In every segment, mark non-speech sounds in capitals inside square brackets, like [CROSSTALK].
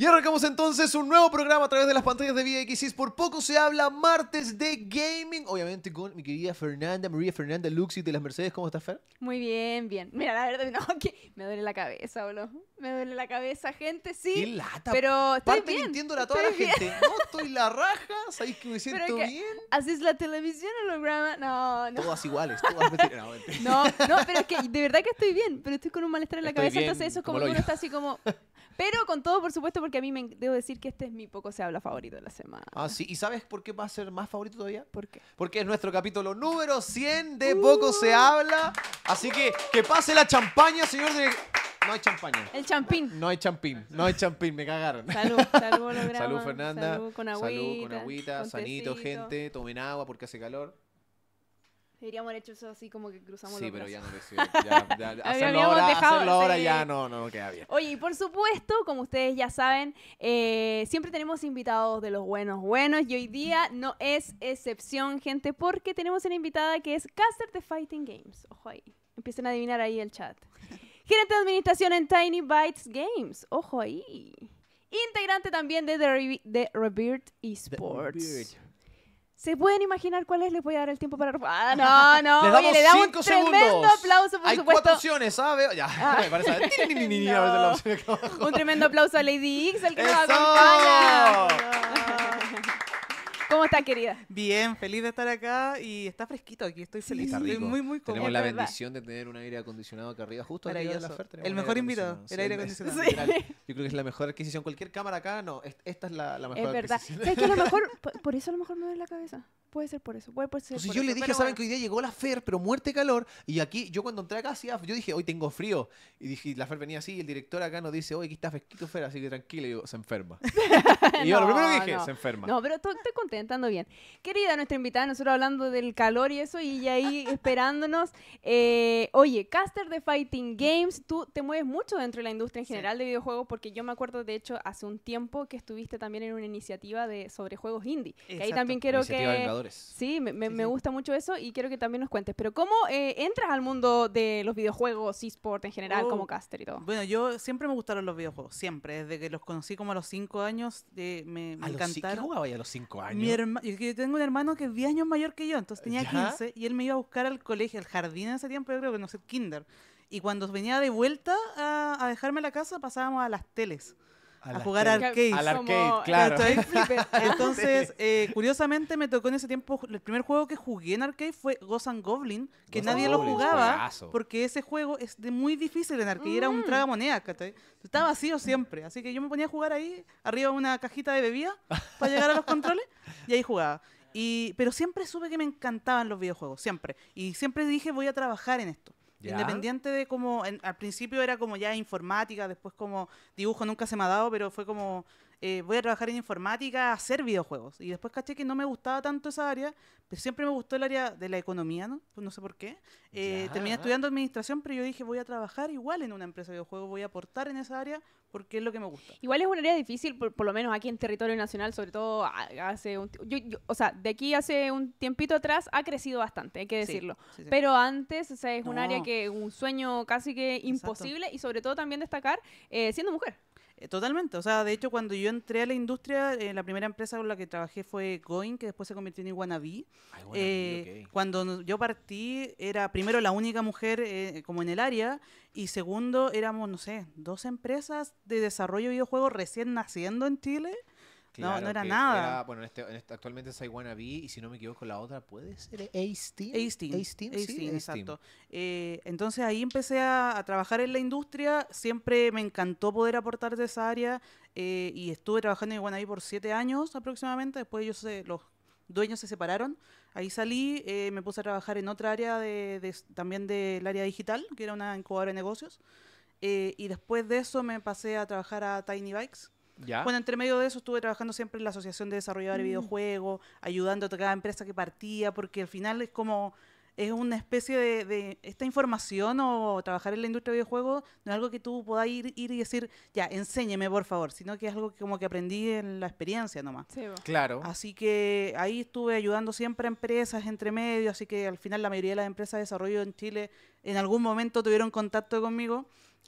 Y arrancamos entonces un nuevo programa a través de las pantallas de VXX. Por poco se habla martes de gaming. Obviamente con mi querida Fernanda, María Fernanda Luxi de las Mercedes. ¿Cómo estás, Fer? Muy bien, bien. Mira, la verdad, no, [LAUGHS] que me duele la cabeza, boludo. Me duele la cabeza, gente, sí. Qué lata. Pero estoy Parte bien. a toda la gente. No estoy la raja, sabéis que me [LAUGHS] siento bien. Así es la televisión, el programa. No, no. Todas iguales, todas [LAUGHS] No, no, pero es que de verdad que estoy bien, pero estoy con un malestar en la cabeza, entonces eso es como, como que uno está así como, pero con todo, por supuesto, porque a mí me debo decir que este es mi poco se habla favorito de la semana. Ah, sí. ¿Y sabes por qué va a ser más favorito todavía? ¿Por Porque es nuestro capítulo número 100 de uh. Poco se habla. Así que que pase la champaña, señor No hay champaña. El champín. No hay champín. No hay champín. Me cagaron. Salud. Salud, [LAUGHS] salud Fernanda. Salud con agüita. Salud con agüita. Sanito, gente. Tomen agua porque hace calor. Deberíamos haber hecho eso así como que cruzamos los Sí, pero ya no lo ya, [LAUGHS] hacerlo ahora, ya no, queda bien. Oye, y por supuesto, como ustedes ya saben, eh, siempre tenemos invitados de los buenos buenos y hoy día no es excepción, gente, porque tenemos una invitada que es caster de Fighting Games. Ojo ahí. Empiecen a adivinar ahí el chat. [LAUGHS] Gerente de administración en Tiny Bites Games. Ojo ahí. Integrante también de The, Rebirth Esports. ¿Se pueden imaginar cuál es? Les voy a dar el tiempo para. [LAUGHS] Ah, no, no. Les damos, oye, le damos un tremendo aplauso, por Hay cuatro opciones, ¿sabes? ¿ah? Ya, ah. [LAUGHS] me parece. un tremendo aplauso a Lady X, el que nos acompaña. Bien, feliz de estar acá y está fresquito aquí, estoy feliz. Estoy muy, muy cómodo. Tenemos la bendición de tener un aire acondicionado acá arriba, justo arriba de la El mejor invitado, el aire Yo creo que es la mejor adquisición. Cualquier cámara acá, no, esta es la, la mejor Es verdad. adquisición. [LAUGHS] por, por eso a lo mejor me duele la cabeza? puede ser por eso, puede, ser yo le dije, saben que hoy día llegó la Fer, pero muerte calor, y aquí, yo cuando entré acá, yo dije, hoy tengo frío, y dije, la Fer venía así, y el director acá nos dice, hoy aquí está fresquito Fer, así que tranquilo, y digo, se enferma. [LAUGHS] y yo lo primero que dije, se enferma. No, pero estoy contentando bien. Querida nuestra invitada, nosotros hablando del calor y eso, y ahí [LAUGHS] esperándonos, eh, oye, caster de Fighting Games, tú te mueves mucho dentro de la industria en general de videojuegos, porque yo me acuerdo, de hecho, hace un tiempo que estuviste también en una iniciativa de, sobre juegos indie, que ahí también quiero que Sí, me, gusta mucho eso y quiero que también nos cuentes. Pero ¿cómo eh, entras al mundo de los videojuegos, eSport en general, como oh, caster y todo? Bueno, yo siempre me gustaron los videojuegos, siempre. Desde que los conocí como a los 5 años, eh, me, me encantaron. a los 5 años? Mi yo tengo un hermano que es 10 años mayor que yo, entonces tenía 15 y él me iba a buscar al colegio, al jardín en ese tiempo, yo creo que no sé, kinder. Y cuando venía de vuelta a, dejarme la casa, pasábamos a las teles a, jugar arcade. Al arcade, claro. [LAUGHS] Entonces, eh, eh, curiosamente me tocó en ese tiempo, el primer juego que jugué en arcade fue Gozan Goblin, que nadie lo jugaba, porque ese juego es muy difícil en arcade, era un mm. traga ¿cachai? Estaba vacío siempre, así que yo me ponía a jugar ahí, arriba una cajita de bebida, [LAUGHS] para llegar a los controles, y ahí jugaba. Y, pero siempre supe que me encantaban los videojuegos, siempre. Y siempre dije, voy a trabajar en esto. Independiente de cómo, al principio era como ya informática, después como dibujo nunca se me ha dado, pero fue como eh, voy a trabajar en informática, hacer videojuegos. Y después caché que no me gustaba tanto esa área, pero siempre me gustó el área de la economía, ¿no? Pues no sé por qué. Eh, terminé estudiando administración, pero yo dije, voy a trabajar igual en una empresa de videojuegos, voy a aportar en esa área porque es lo que me gusta. Igual es un área difícil, por, lo menos aquí en territorio nacional, sobre todo hace un... Yo, o sea, de aquí hace un tiempito atrás ha crecido bastante, hay que decirlo. Pero antes, o sea, es un área que un sueño casi que imposible y sobre todo también destacar eh, siendo mujer. Eh, totalmente, o sea, de hecho cuando yo entré a la industria, eh, la primera empresa con la que trabajé fue Going, que después se convirtió en Iguanabí. Eh, cuando yo partí, era primero la única mujer como en el área y segundo éramos, no sé, dos empresas de desarrollo de videojuegos recién naciendo en Chile no, no era nada. bueno, este, este, actualmente es I y si no me equivoco, la otra puede ser A-Steam. A-Steam? sí, exacto. Eh, entonces ahí empecé a, trabajar en la industria, siempre me encantó poder aportar de esa área, eh, y estuve trabajando en I Wanna por siete años aproximadamente, después los dueños se separaron, ahí salí, eh, me puse a trabajar en otra área de, también del área digital, que era una incubadora de negocios, y después de eso me pasé a trabajar a Tiny Bikes, bueno, entre medio de eso estuve trabajando siempre en la Asociación de Desarrolladores de mm. Videojuegos, ayudando a cada empresa que partía, porque al final es como es una especie de, esta información o trabajar en la industria de videojuegos no es algo que tú puedas ir, ir y decir, ya, enséñeme por favor, sino que es algo que como que aprendí en la experiencia nomás. Sí, claro. Así que ahí estuve ayudando siempre a empresas entre medio, así que al final la mayoría de las empresas de desarrollo en Chile en algún momento tuvieron contacto conmigo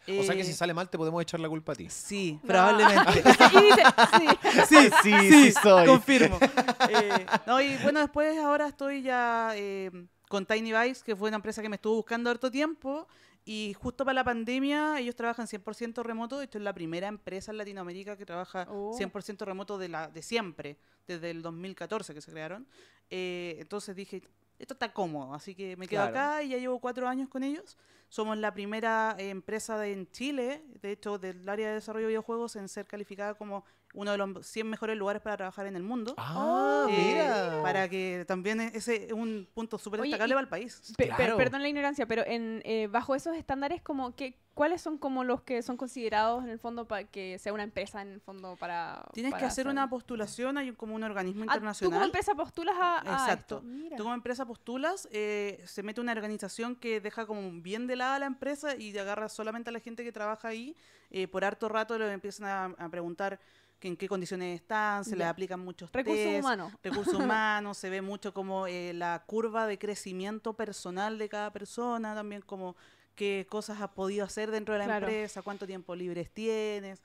o sea que si eh, sale mal te podemos echar la culpa a ti. Sí, probablemente. [LAUGHS] sí. sí. sí, sí, Confirmo. [LAUGHS] Eh, no, y bueno, después ahora estoy ya eh, con Tiny Vice, que fue una empresa que me estuvo buscando harto tiempo. Y justo para la pandemia, ellos trabajan 100% remoto. Esto es la primera empresa en Latinoamérica que trabaja 100% remoto de, la, de siempre, desde el 2014 que se crearon. entonces dije, esto está cómodo, así que me quedo acá y ya llevo cuatro años con ellos. Somos la primera eh, empresa en Chile, de hecho, del área de desarrollo de videojuegos, en ser calificada como uno de los 100 mejores lugares para trabajar en el mundo. Ah, ah eh, mira. Para que también e, ese es un punto súper destacable para el país. perdón la ignorancia, pero en, eh, bajo esos estándares, como que, ¿cuáles son como los que son considerados en el fondo para que sea una empresa en el fondo para... Tienes que hacer, una postulación, hay como un organismo ah, internacional. tú como empresa postulas a... Exacto. Tú como empresa postulas, se mete una organización que deja como un bien de la empresa y agarra solamente a la gente que trabaja ahí. Eh, por harto rato lo empiezan a, preguntar que en qué condiciones están, se le aplican muchos recursos humanos. Recursos [LAUGHS] humanos, se ve mucho como eh, la curva de crecimiento personal de cada persona, también como qué cosas has podido hacer dentro de la empresa, cuánto tiempo libres tienes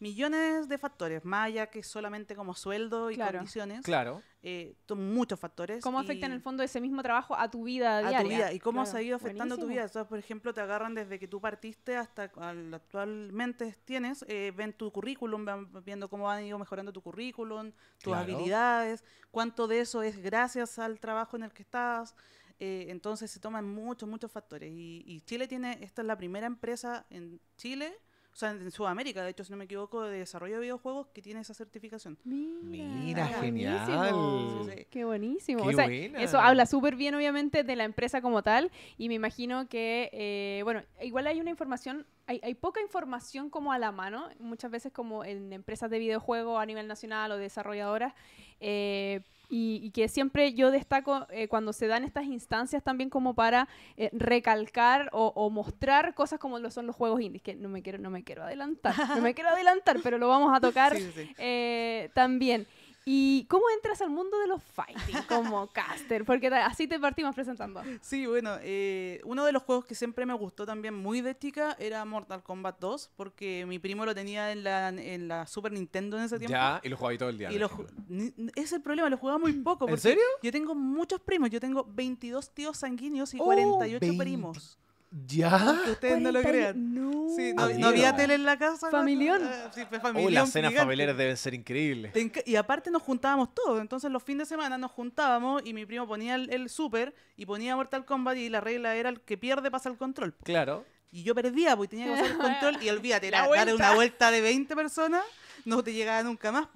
millones de factores, más allá que solamente como sueldo y condiciones. Claro. Eh, son muchos factores. ¿Cómo afecta en el fondo ese mismo trabajo a tu vida diaria? A tu vida, y cómo ha ido afectando tu vida. Entonces, por ejemplo, te agarran desde que tú partiste hasta actualmente tienes, eh, ven tu currículum, van viendo cómo han ido mejorando tu currículum, tus habilidades, cuánto de eso es gracias al trabajo en el que estás. Eh, entonces se toman muchos, muchos factores. Y, y Chile tiene, esta es la primera empresa en Chile o sea, en Sudamérica, de hecho, si no me equivoco, de desarrollo de videojuegos que tiene esa certificación. Mira, genial. Qué buenísimo. Qué o eso habla súper bien, obviamente, de la empresa como tal. Y me imagino que, eh, bueno, igual hay una información, hay, poca información como a la mano, muchas veces como en empresas de videojuegos a nivel nacional o desarrolladoras. Eh, y, que siempre yo destaco eh, cuando se dan estas instancias también como para eh, recalcar o, mostrar cosas como lo son los juegos indies, que no me quiero, no me quiero adelantar, no me [LAUGHS] quiero adelantar, pero lo vamos a tocar eh, también. ¿Y cómo entras al mundo de los fighting como [LAUGHS] caster? Porque así te partimos presentando. Sí, bueno, eh, uno de los juegos que siempre me gustó también muy de chica era Mortal Kombat 2, porque mi primo lo tenía en la, Super Nintendo en ese tiempo. Ya, y lo jugaba todo el día. Y lo es el problema, lo jugaba muy [CLEARS THROAT] poco. ¿En serio? Yo tengo muchos primos, yo tengo 22 tíos sanguíneos y 48 primos. ¿Ya? Ustedes no lo crean. No. no, había tele en la casa. Familión. Ah, las cenas familiares deben ser increíbles. Y aparte nos juntábamos todos. Entonces los fines de semana nos juntábamos y mi primo ponía el, super súper y ponía Mortal Kombat y la regla era el que pierde pasa el control. Claro. Y yo perdía, porque tenía que pasar el control y [LAUGHS] olvídate, la, dar una vuelta de 20 personas no te llegaba nunca más.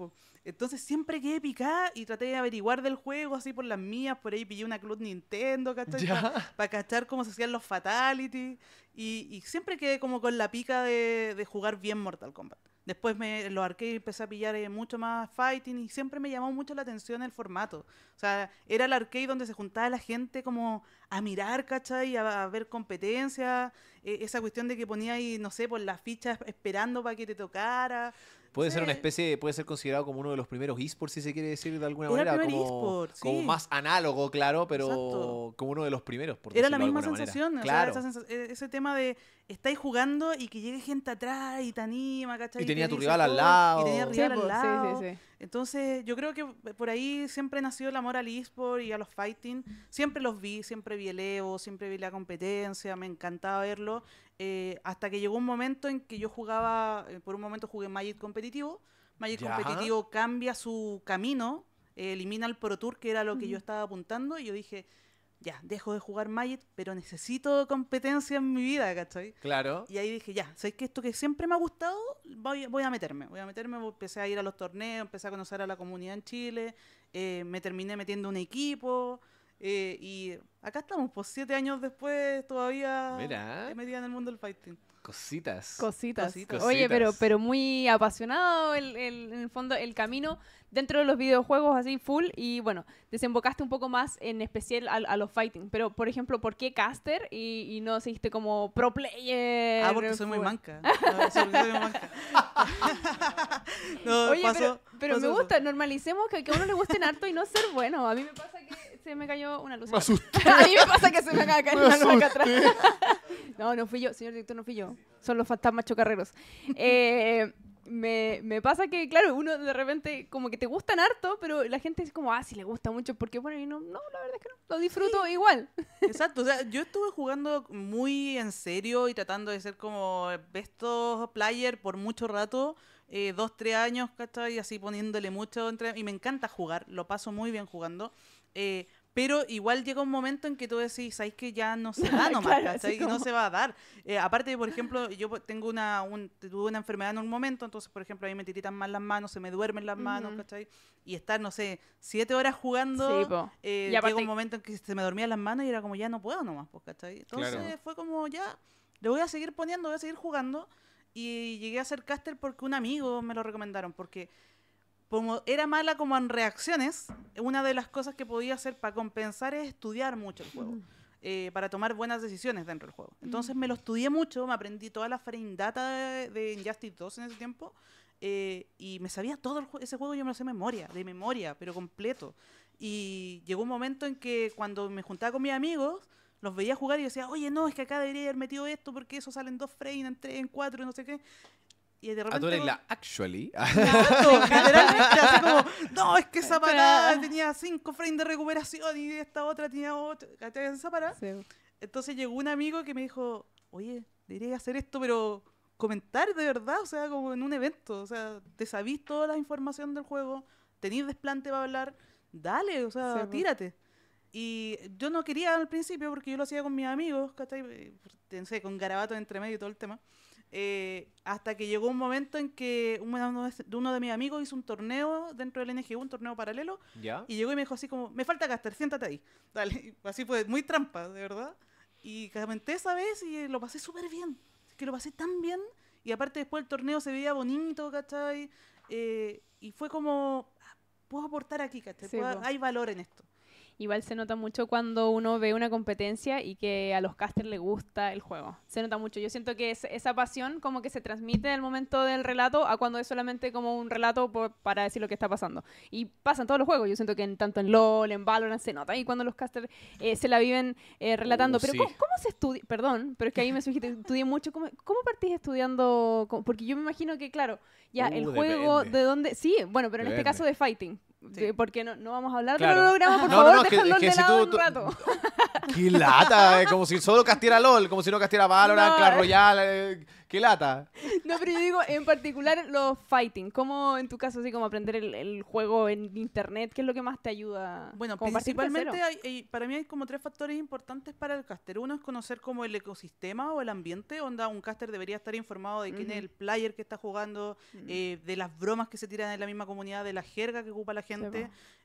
Entonces siempre quedé picada ah, y traté de averiguar del juego, así por las mías, por ahí pillé una Club Nintendo, ¿cachai? Para cachar cómo se hacían los fatalities. Y, siempre quedé como con la pica de, jugar bien Mortal Kombat. Después me, en los arcades empecé a pillar eh, mucho más fighting y siempre me llamó mucho la atención el formato. O sea, era el arcade donde se juntaba la gente como a mirar, ¿cachai? A, a ver competencia, eh, esa cuestión de que ponía ahí, no sé, por las fichas esperando para que te tocara. Puede ser una especie, puede ser considerado como uno de los primeros esports, si se quiere decir de alguna manera. Como, como, más análogo, claro, pero como uno de los primeros. Por Era la misma sensación, claro. E-, ese tema de estáis jugando y que llegue gente atrás y te anima, ¿cachai? Y, tenía tu rival al lado. Y tenía rival pues, sí, Entonces, yo creo que por ahí siempre nació el amor al eSport y a los fighting. Siempre los vi, siempre vi el Evo, siempre vi la competencia, me encantaba verlo. Eh, hasta que llegó un momento en que yo jugaba, eh, por un momento jugué Magic competitivo, Magic competitivo cambia su camino, eh, elimina el Pro Tour, que era lo que yo estaba apuntando, y yo dije, ya, dejo de jugar Magic, pero necesito competencia en mi vida, ¿cachai? Claro. Y ahí dije, ya, sabéis que esto que siempre me ha gustado? Voy, a meterme, voy a meterme, empecé a ir a los torneos, empecé a conocer a la comunidad en Chile, me terminé metiendo un equipo, eh, y acá estamos, pues siete años después todavía Mira. metida en el mundo del fighting. Cositas. Cositas. Oye, pero, pero muy apasionado el, el, en el fondo el camino dentro de los videojuegos así full y bueno, desembocaste un poco más en especial a, los fighting. Pero, por ejemplo, ¿por qué caster y, y no seguiste como pro player? Ah, porque soy muy manca. no, soy muy manca. [LAUGHS] [LAUGHS] no, Oye, Pero, pero me gusta, normalicemos que, a uno le gusten harto y no ser bueno. A mí me pasa que se me cayó una luz. Me [LAUGHS] a mí me pasa que se me cayó caer una luz acá atrás. [LAUGHS] no, no fui yo, señor director, no fui yo. Son los fantasmas chocarreros. Eh, me, me pasa que, claro, uno de repente como que te gustan harto, pero la gente es como, ah, sí le gusta mucho, porque bueno, y no, no, la verdad es que no, lo disfruto igual. [LAUGHS] Exacto, o sea, yo estuve jugando muy en serio y tratando de ser como best player por mucho rato eh, dos, tres años, ¿cachai? Así poniéndole mucho. Entre... Y me encanta jugar, lo paso muy bien jugando. Eh, pero igual llega un momento en que tú decís, ¿sabes que ya no se [LAUGHS] da nomás? cachai? ¿sabes? No se va a dar. Eh, aparte, por ejemplo, yo tengo una, tuve una enfermedad en un momento, entonces, por ejemplo, ahí me tiritan mal las manos, se me duermen las manos, ¿cachai? Y estar, no sé, siete horas jugando, sí, llega un momento en que se me dormían las manos y era como, ya no puedo nomás, pues, ¿cachai? Entonces fue como, ya, le voy a seguir poniendo, voy a seguir jugando y llegué a ser caster porque un amigo me lo recomendaron, porque como era mala como en reacciones, una de las cosas que podía hacer para compensar es estudiar mucho el juego, mm. eh, para tomar buenas decisiones dentro del juego. Mm. Entonces me lo estudié mucho, me aprendí toda la frame data de, Injustice 2 en ese tiempo, eh, y me sabía todo ese juego, yo me lo sé de memoria, de memoria, pero completo. Y llegó un momento en que cuando me juntaba con mis amigos, los veía jugar y decía, oye, no, es que acá debería haber metido esto porque eso salen dos frames, en tres, en cuatro, no sé qué. Y de ah, repente. actually. [LAUGHS] así como, no, es que esa parada tenía cinco frames de recuperación y esta otra tenía otra. Esa parada. Entonces llegó un amigo que me dijo, oye, debería hacer esto, pero comentar de verdad, o sea, como en un evento. O sea, te sabís toda la información del juego, tenés desplante para hablar, dale, o sea, tírate. Y yo no quería al principio porque yo lo hacía con mis amigos, ¿cachai? Pensé, eh, con garabatos entre medio y todo el tema. Eh, hasta que llegó un momento en que uno de, uno de mis amigos hizo un torneo dentro del NGU, un torneo paralelo, y llegó y me dijo así como, me falta Caster, siéntate ahí. [LAUGHS] Dale, así fue, muy trampa, de verdad. Y comenté esa vez y eh, lo pasé súper bien, que lo pasé tan bien, y aparte después el torneo se veía bonito, ¿cachai? y fue como, ah, puedo aportar aquí, ¿cachai? Hay valor en esto igual se nota mucho cuando uno ve una competencia y que a los casters le gusta el juego. Se nota mucho. Yo siento que esa pasión como que se transmite en el momento del relato a cuando es solamente como un relato para decir lo que está pasando. Y pasan todos los juegos. Yo siento que en, tanto en LOL, en Valorant, se nota y cuando los casters eh, se la viven eh, uh, relatando. pero ¿cómo, se estudia? Perdón, pero es que ahí me surgiste, estudié mucho. ¿Cómo, ¿Cómo, partís estudiando? Porque yo me imagino que, claro, ya uh, el juego de dónde... Sí, bueno, pero en este caso de fighting porque no, vamos a hablar de por no, favor, no, no, un rato. [LAUGHS] ¡Qué lata! Eh, como si solo castiera LOL, como si no castiera Valorant, Clash eh. Royale, eh, ¡qué lata! [LAUGHS] No, pero yo digo, en particular, los fighting. como en tu caso, así como aprender el, juego en internet? ¿Qué es lo que más te ayuda? Bueno, principalmente, para mí hay como tres factores importantes para el caster. Uno es conocer como el ecosistema o el ambiente, onda un caster debería estar informado de quién es el player que está jugando, mm. de las bromas que se tiran en la misma comunidad, de la jerga que ocupa la gente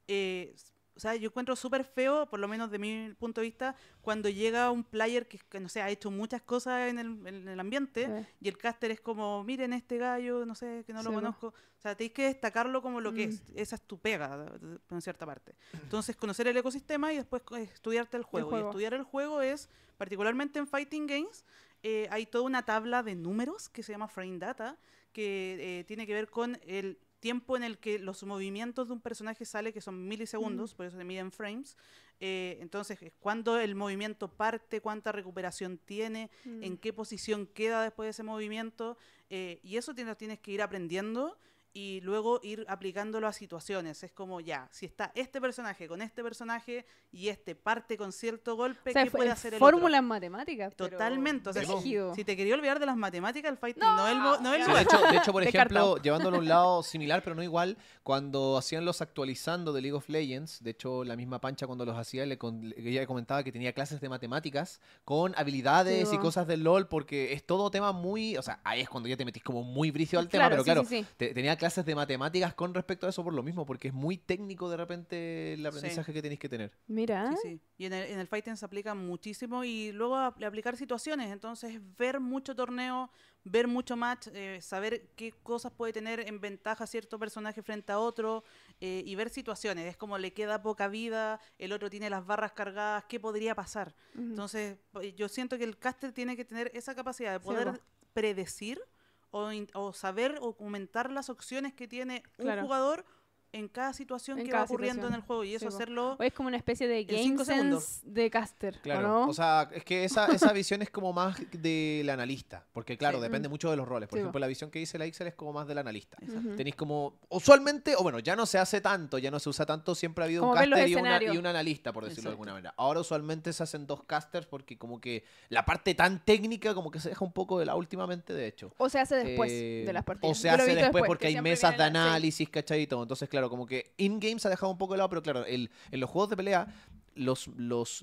eh, o sea, yo encuentro súper feo, por lo menos de mi punto de vista, cuando llega un player que, no sé, ha hecho muchas cosas en el, en el ambiente y el caster es como, miren este gallo, no sé, que no lo conozco. O sea, tienes que destacarlo como lo que mm. es. Esa es tu pega, en cierta parte. Entonces, conocer el ecosistema y después estudiarte el juego. Y estudiar el juego es, particularmente en Fighting Games, eh, hay toda una tabla de números que se llama Frame Data, que eh, tiene que ver con el tiempo en el que los movimientos de un personaje sale, que son milisegundos, por eso se miden frames. Eh, entonces, eh, cuándo el movimiento parte, cuánta recuperación tiene, en mm. qué posición queda después de ese movimiento. Eh, y eso tienes que ir aprendiendo y luego ir aplicándolo a situaciones. Es como ya, si está este personaje con este personaje y este parte con cierto golpe, ¿qué puede hacer el Fórmulas matemáticas. Totalmente. O sea, si, te quería olvidar de las matemáticas, el fighting no, es no de, hecho, por [LAUGHS] ejemplo, llevándolo a un lado [LAUGHS] similar, pero no igual, cuando hacían los actualizando de League of Legends, de hecho, la misma Pancha cuando los hacía, le ella comentaba que tenía clases de matemáticas con habilidades y cosas del LOL, porque es todo tema muy. O sea, ahí es cuando ya te metís como muy bricio al tema, pero claro, tenía clases de matemáticas con respecto a eso por lo mismo, porque es muy técnico de repente el aprendizaje que tenéis que tener. Mira. Sí, Y en el, en el fighting se aplica muchísimo y luego aplicar situaciones. Entonces, ver mucho torneo, ver mucho match, eh, saber qué cosas puede tener en ventaja cierto personaje frente a otro eh, y ver situaciones. Es como le queda poca vida, el otro tiene las barras cargadas, ¿qué podría pasar? Entonces, eh, yo siento que el caster tiene que tener esa capacidad de poder predecir o, saber o comentar las opciones que tiene un jugador en cada situación que va ocurriendo en el juego y eso hacerlo es como una especie de game sense de caster claro ¿o, sea es que [LAUGHS] esa, visión es como más de la analista porque claro depende mm. mucho de los roles por ejemplo la visión que dice la Ixel es como más del analista tenéis como usualmente o bueno ya no se hace tanto ya no se usa tanto siempre ha habido un caster y, un analista por decirlo de alguna manera ahora usualmente se hacen dos casters porque como que la parte tan técnica como que se deja un poco de la últimamente de hecho o se hace después eh, de las partidas o se hace después, porque hay mesas de análisis cachadito entonces claro claro, como que in-game se ha dejado un poco de lado, pero claro, el, en los juegos de pelea los,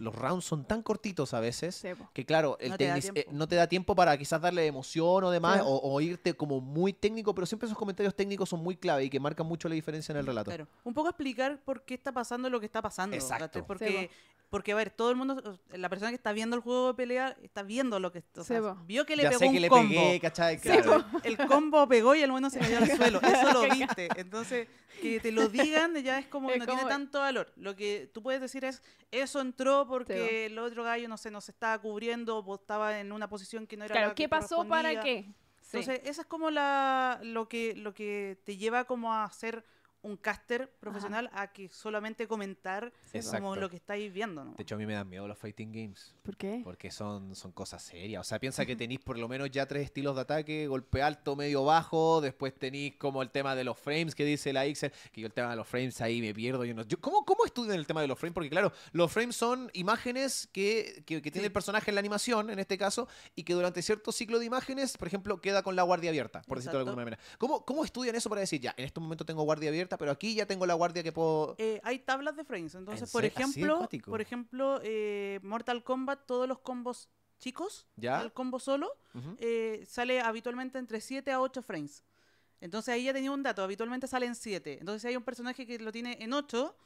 rounds son tan cortitos a veces que, claro, el eh, no te da tiempo para quizás darle emoción o demás, o, irte como muy técnico, pero siempre esos comentarios técnicos son muy clave y que marcan mucho la diferencia en el relato. un poco explicar por qué está pasando lo que está pasando. Exacto. Porque, porque, a ver, todo el mundo, la persona que está viendo el juego de pelea está viendo lo que. O sea, vio que le pegó combo. el combo pegó y el bueno se cayó al suelo. [LAUGHS] Eso lo viste. Entonces, que te lo digan ya es como no tiene tanto valor. Lo que tú puedes decir es eso entró porque el otro gallo, no sé, nos estaba cubriendo, estaba en una posición que no era claro, ¿qué pasó para qué? Entonces, eso es como la, lo, que, lo que te lleva como a hacer un caster profesional a que solamente comentar como lo que estáis viendo. De hecho, a mí me dan miedo los fighting games. ¿Por qué? Porque son, son cosas serias. O sea, piensa que [LAUGHS] tenéis por lo menos ya tres estilos de ataque, golpe alto, medio bajo, después tenéis como el tema de los frames que dice la Ixel, que yo el tema de los frames ahí me pierdo. Yo ¿cómo, ¿Cómo estudian el tema de los frames? Porque claro, los frames son imágenes que, tiene el personaje en la animación, en este caso, y que durante cierto ciclo de imágenes, por ejemplo, queda con la guardia abierta, por decirlo de alguna manera. ¿Cómo, ¿Cómo estudian eso para decir, ya, en este momento tengo guardia abierta? pero aquí ya tengo la guardia que puedo... Eh, hay tablas de frames, entonces, por, ejemplo, por eh, ejemplo, Mortal Kombat, todos los combos chicos, el combo solo, eh, sale habitualmente entre 7 a 8 frames. Entonces ahí ya tenía un dato, habitualmente sale en 7. Entonces si hay un personaje que lo tiene en 8,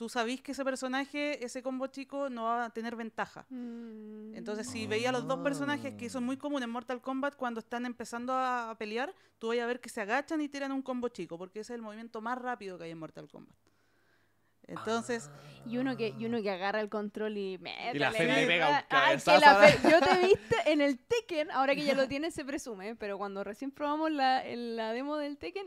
tú sabís que ese personaje, ese combo chico, no va a tener ventaja. Mm. Entonces, si veías veía a los dos personajes que son muy ah. comunes en Mortal Kombat, cuando están empezando a, pelear, tú vas a ver que se agachan y tiran un combo chico, porque ese es el movimiento más rápido que hay en Mortal Kombat. Entonces. Ah. Y uno que, y uno que agarra el control y me Y la le pega un yo te viste en el Tekken, ahora que ya lo tienes se presume, pero cuando recién probamos la, la demo del Tekken,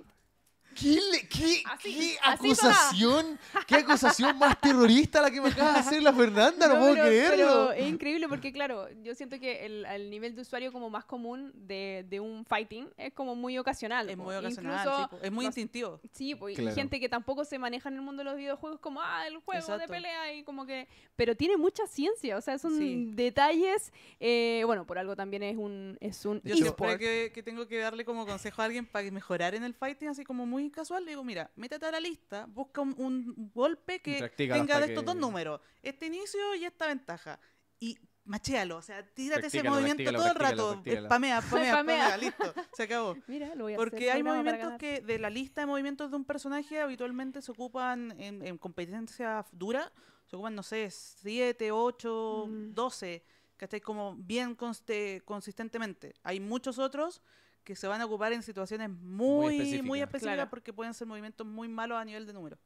¿Qué, acusación? ¿Qué acusación más terrorista la que me acaba de hacer la Fernanda? No, puedo creerlo. es increíble porque, claro, yo siento que el, nivel de usuario como más común de, un fighting es como muy ocasional. Es muy ocasional, Incluso, es muy instintivo. Sí, pues gente que tampoco se maneja en el mundo de los videojuegos como, ah, el juego de pelea y como que... Pero tiene mucha ciencia, o sea, son detalles... Eh, bueno, por algo también es un... Es un yo e que, que tengo que darle como consejo a alguien para mejorar en el fighting, así como muy casual, digo, mira, métete a la lista, busca un, golpe que tenga de estos dos números, este inicio y esta ventaja. Y machéalo, o sea, tírate ese movimiento todo el rato, [LAUGHS] spamea, spamea, spamea, listo, se acabó. [LAUGHS] Porque hay movimientos que de la lista de movimientos de un personaje habitualmente se ocupan en, competencia dura, se ocupan, no sé, 7, 8, 12, estéis Como bien conste, consistentemente. Hay muchos otros que se van a ocupar en situaciones muy, muy específicas, porque pueden ser movimientos muy malos a nivel de número.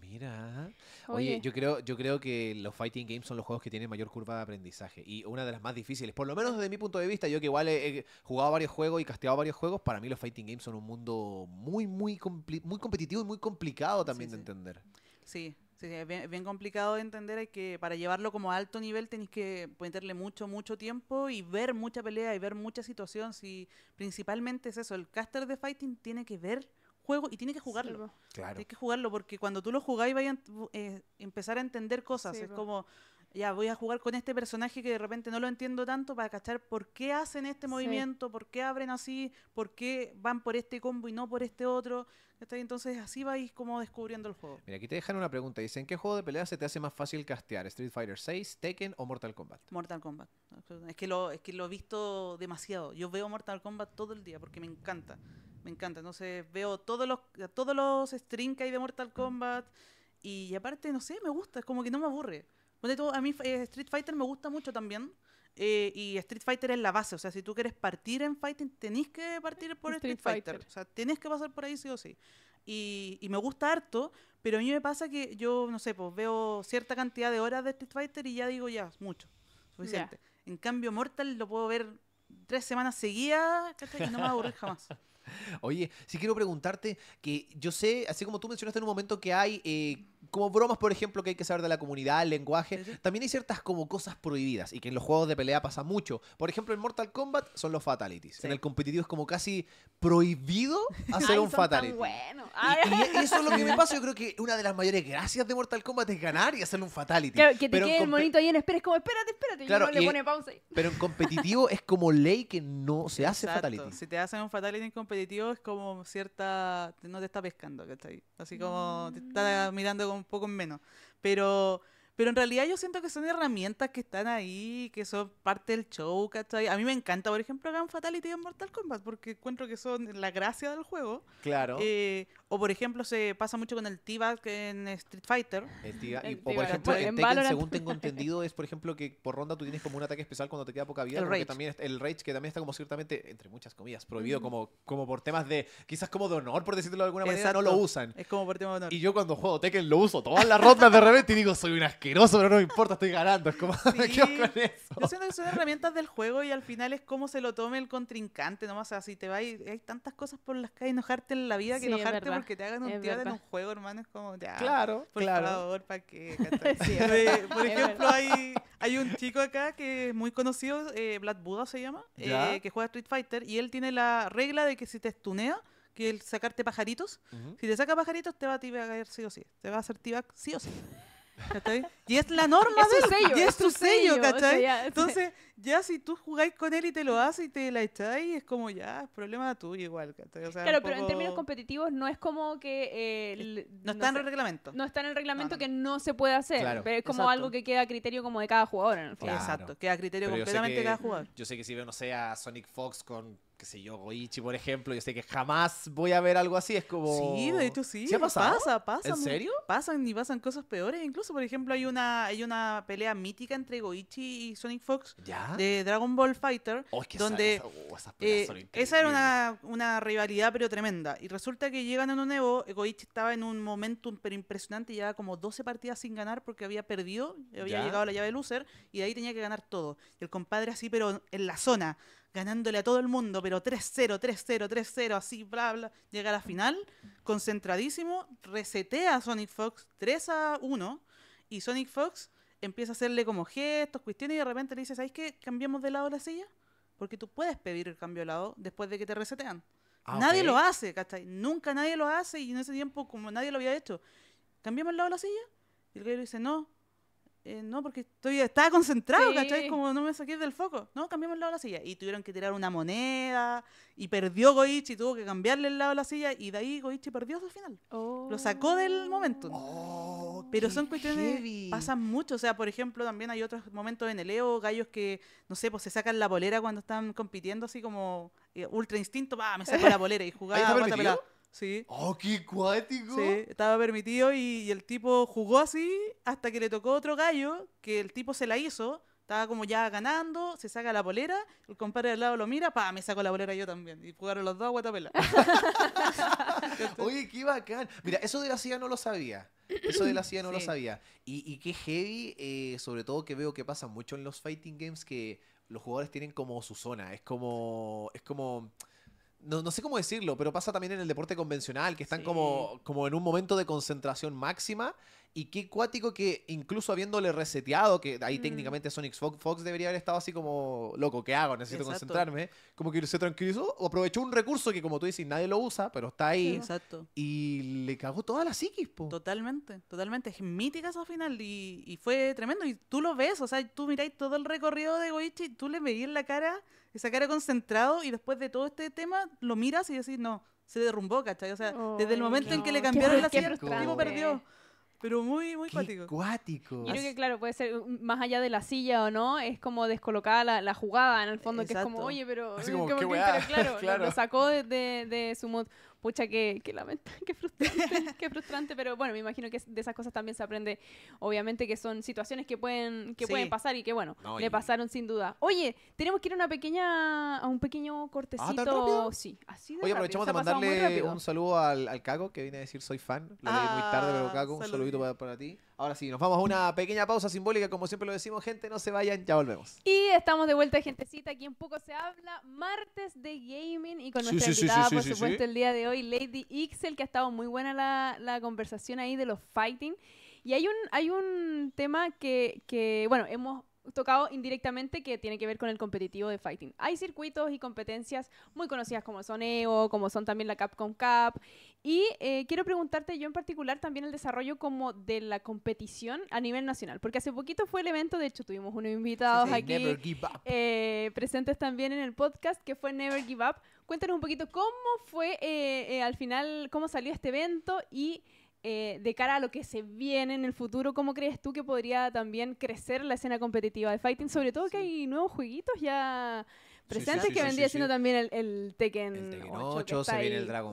Mira. Oye, yo creo, yo creo que los fighting games son los juegos que tienen mayor curva de aprendizaje y una de las más difíciles. Por lo menos desde mi punto de vista, yo que igual he, jugado varios juegos y casteado varios juegos, para mí los fighting games son un mundo muy, muy, muy competitivo y muy complicado también de entender. Sí, Sí, es bien, complicado de entender, hay que para llevarlo como a alto nivel tenéis que meterle mucho, mucho tiempo y ver mucha pelea y ver mucha situación. y principalmente es eso, el caster de fighting tiene que ver juego y tiene que jugarlo. claro. Tiene que jugarlo porque cuando tú lo jugáis vais a eh, empezar a entender cosas. es como, ya voy a jugar con este personaje que de repente no lo entiendo tanto para cachar por qué hacen este movimiento, por qué abren así, por qué van por este combo y no por este otro. Entonces así vais como descubriendo el juego. Mira, aquí te dejan una pregunta. Dicen, ¿qué juego de pelea se te hace más fácil castear? ¿Street Fighter 6, Tekken o Mortal Kombat? Mortal Kombat. Es que, lo, es que lo he visto demasiado. Yo veo Mortal Kombat todo el día porque me encanta. Me encanta. Entonces veo todos los, todos los streams que hay de Mortal Kombat. Y, aparte, no sé, me gusta. Es como que no me aburre. Bueno, a mí eh, Street Fighter me gusta mucho también eh, y Street Fighter es la base. O sea, si tú quieres partir en fighting, tenés que partir por Street, Fighter. O sea, tenés que pasar por ahí sí o sí. Y, me gusta harto, pero a mí me pasa que yo, no sé, pues veo cierta cantidad de horas de Street Fighter y ya digo, ya, mucho, suficiente. En cambio, Mortal lo puedo ver tres semanas seguidas y no me aburrir jamás. [LAUGHS] Oye, si sí quiero preguntarte que yo sé, así como tú mencionaste en un momento que hay... Eh, como bromas, por ejemplo, que hay que saber de la comunidad, el lenguaje. También hay ciertas como cosas prohibidas y que en los juegos de pelea pasa mucho. Por ejemplo, en Mortal Kombat son los fatalities. En el competitivo es como casi prohibido [LAUGHS] hacer un fatality. y, eso es lo que me pasa. Yo [LAUGHS] creo que una de las mayores gracias de Mortal Kombat es ganar y hacer un fatality. que te quede el monito ahí en espera. Es como, espérate, espérate. [LAUGHS] Pero en competitivo es como ley que no se hace fatality. Si te hacen un fatality en competitivo es como cierta... No te está pescando, ahí Así como te está mm. mirando un poco menos. Pero, pero en realidad yo siento que son herramientas que están ahí, que son parte del show, A mí me encanta, por ejemplo, Gun Fatality en Mortal Kombat, porque encuentro que son la gracia del juego. Claro. Eh, o por ejemplo, se pasa mucho con el T-Bag en Street Fighter. El o por ejemplo, en, Tekken, según tengo [LAUGHS] entendido, es por ejemplo que por ronda tú tienes como un ataque especial cuando te queda poca vida. El Rage. También, el Rage, que también está como ciertamente, entre muchas comillas, prohibido, mm. como, como por temas de, quizás como de honor, por decirlo de alguna manera, no lo usan. Es como por temas de honor. Y yo cuando juego Tekken lo uso todas las rondas de repente y digo, soy un asqueroso, pero no me importa, estoy ganando. Es como, [LAUGHS] sí. con eso. Yo que son herramientas del juego y al final es como se lo tome el contrincante, nomás o así te va y hay tantas cosas por las que hay enojarte en la vida que enojarte porque te hagan un tío en un juego, hermano, es como ya. Claro, por favor, ¿para qué? [LAUGHS] por [LAUGHS] ejemplo, hay, hay un chico acá que es muy conocido, eh, Black Buddha se llama, eh, que juega Street Fighter y él tiene la regla de que si te estunea, que el sacarte pajaritos, si te saca pajaritos te va a caer sí o sí, te va a hacer tirar sí o sí. Y es la norma es de sello, y es, tu sello, ¿cachai? Entonces, ya si tú jugáis con él y te lo haces y te la echáis, es como ya, es problema tuyo igual, claro, pero en términos competitivos no es como que... Eh, no, está en el reglamento. No está en el reglamento que no se puede hacer, pero es como algo que queda a criterio como de cada jugador Exacto, queda a criterio completamente de cada jugador. Yo sé que si veo, no sé, Sonic Fox con que sé yo, Goichi, por ejemplo, yo sé que jamás voy a ver algo así, es como... Sí, de hecho sí. Pasa, pasa. ¿En serio? Pasan y pasan cosas peores, incluso, por ejemplo, hay una, hay una pelea mítica entre Goichi y Sonic Fox de Dragon Ball Fighter, donde esa, eh, era una, rivalidad pero tremenda, y resulta que llegan a un nuevo, eh, Goichi estaba en un momento pero impresionante, ya como 12 partidas sin ganar porque había perdido, había llegado a la llave de loser, y de ahí tenía que ganar todo, y el compadre así pero en la zona, ganándole a todo el mundo, pero 3-0, 3-0, 3-0, así, bla, bla, llega a la final, concentradísimo, resetea a Sonic Fox 3-1 y Sonic Fox empieza a hacerle como gestos, cuestiones y de repente le dice, ¿sabes qué? Cambiamos de lado la silla, porque tú puedes pedir el cambio de lado después de que te resetean. Ah, nadie lo hace, ¿cachai? Nunca nadie lo hace y en ese tiempo como nadie lo había hecho. ¿Cambiamos el lado de la silla? Y el gallo dice, no, eh, no, porque estoy, estaba concentrado, ¿cachai? Como no me saqué del foco. No, cambiamos el lado de la silla. Y tuvieron que tirar una moneda. Y perdió Goichi, tuvo que cambiarle el lado de la silla. Y de ahí Goichi perdió el final. Lo sacó oh. del momento. Oh, Pero son cuestiones que pasan mucho. O sea, por ejemplo, también hay otros momentos en el EO, gallos que, no sé, pues se sacan la bolera cuando están compitiendo, así como eh, ultra instinto, va, me saco la bolera [LAUGHS] y jugaba. Sí. ¡Oh, qué cuático! Sí, estaba permitido y, el tipo jugó así hasta que le tocó otro gallo, que el tipo se la hizo, estaba como ya ganando, se saca la polera, el compadre del lado lo mira, pa, me saco la polera yo también. Y jugaron los dos a pela. [LAUGHS] Oye, qué bacán. Mira, eso de la CIA no lo sabía. Eso de la CIA no lo sabía. Y, y qué heavy, eh, sobre todo que veo que pasa mucho en los fighting games que los jugadores tienen como su zona. Es como. Es como no, no, sé cómo decirlo, pero pasa también en el deporte convencional, que están como, como en un momento de concentración máxima y qué cuático que incluso habiéndole reseteado, que ahí mm. técnicamente Sonic Fox, debería haber estado así como, loco, ¿qué hago? Necesito concentrarme. Como que se tranquilizó, aprovechó un recurso que como tú dices, nadie lo usa, pero está ahí. Exacto. Y le cagó toda la psiquis, po. Totalmente, totalmente. Es mítica esa final y, fue tremendo. Y tú lo ves, o sea, tú miráis todo el recorrido de Goichi, y tú le veías la cara, esa cara concentrado y después de todo este tema lo miras y decís, no, se derrumbó, ¿cachai? O sea, desde el momento en que le cambiaron la psiquis, el tipo perdió. Pero muy, muy Qué cuático. Cuático. creo que, claro, puede ser más allá de la silla o no, es como descolocada la, la jugada en el fondo, que es como, oye, pero. Así eh, como, ¿qué que, pero, claro, [LAUGHS] Lo, sacó de, de, su mod. Pucha, qué, qué lamentable, [LAUGHS] qué frustrante, qué frustrante, pero bueno, me imagino que de esas cosas también se aprende, obviamente que son situaciones que pueden, que pueden pasar y que bueno, le pasaron sin duda. Oye, tenemos que ir a una pequeña, a un pequeño cortecito. ¿Ah, sí, Oye, aprovechamos de mandarle un saludo al, al Caco, que viene a decir soy fan. Lo leí muy tarde, pero Caco, un ah, saludito para ti. Ahora sí, nos vamos a una pequeña pausa simbólica, como siempre lo decimos, gente, no se vayan, ya volvemos. Y estamos de vuelta, gentecita, aquí en Poco se habla, martes de gaming y con nuestra invitada, por supuesto, el día de hoy, Lady Ixel, que ha estado muy buena la, la, conversación ahí de los fighting. Y hay un, hay un tema que, que, bueno, hemos tocado indirectamente que tiene que ver con el competitivo de fighting. Hay circuitos y competencias muy conocidas como son e como son también la Capcom Cup. Y eh, quiero preguntarte yo en particular también el desarrollo como de la competición a nivel nacional, porque hace poquito fue el evento, de hecho tuvimos unos invitados aquí eh, presentes también en el podcast que fue Never Give Up. Cuéntanos un poquito cómo fue eh, al final, cómo salió este evento y... Eh, de cara a lo que se viene en el futuro, ¿cómo crees tú que podría también crecer la escena competitiva de Fighting? Sobre todo que hay nuevos jueguitos ya presentes que vendría siendo también el, el, Tekken, 8,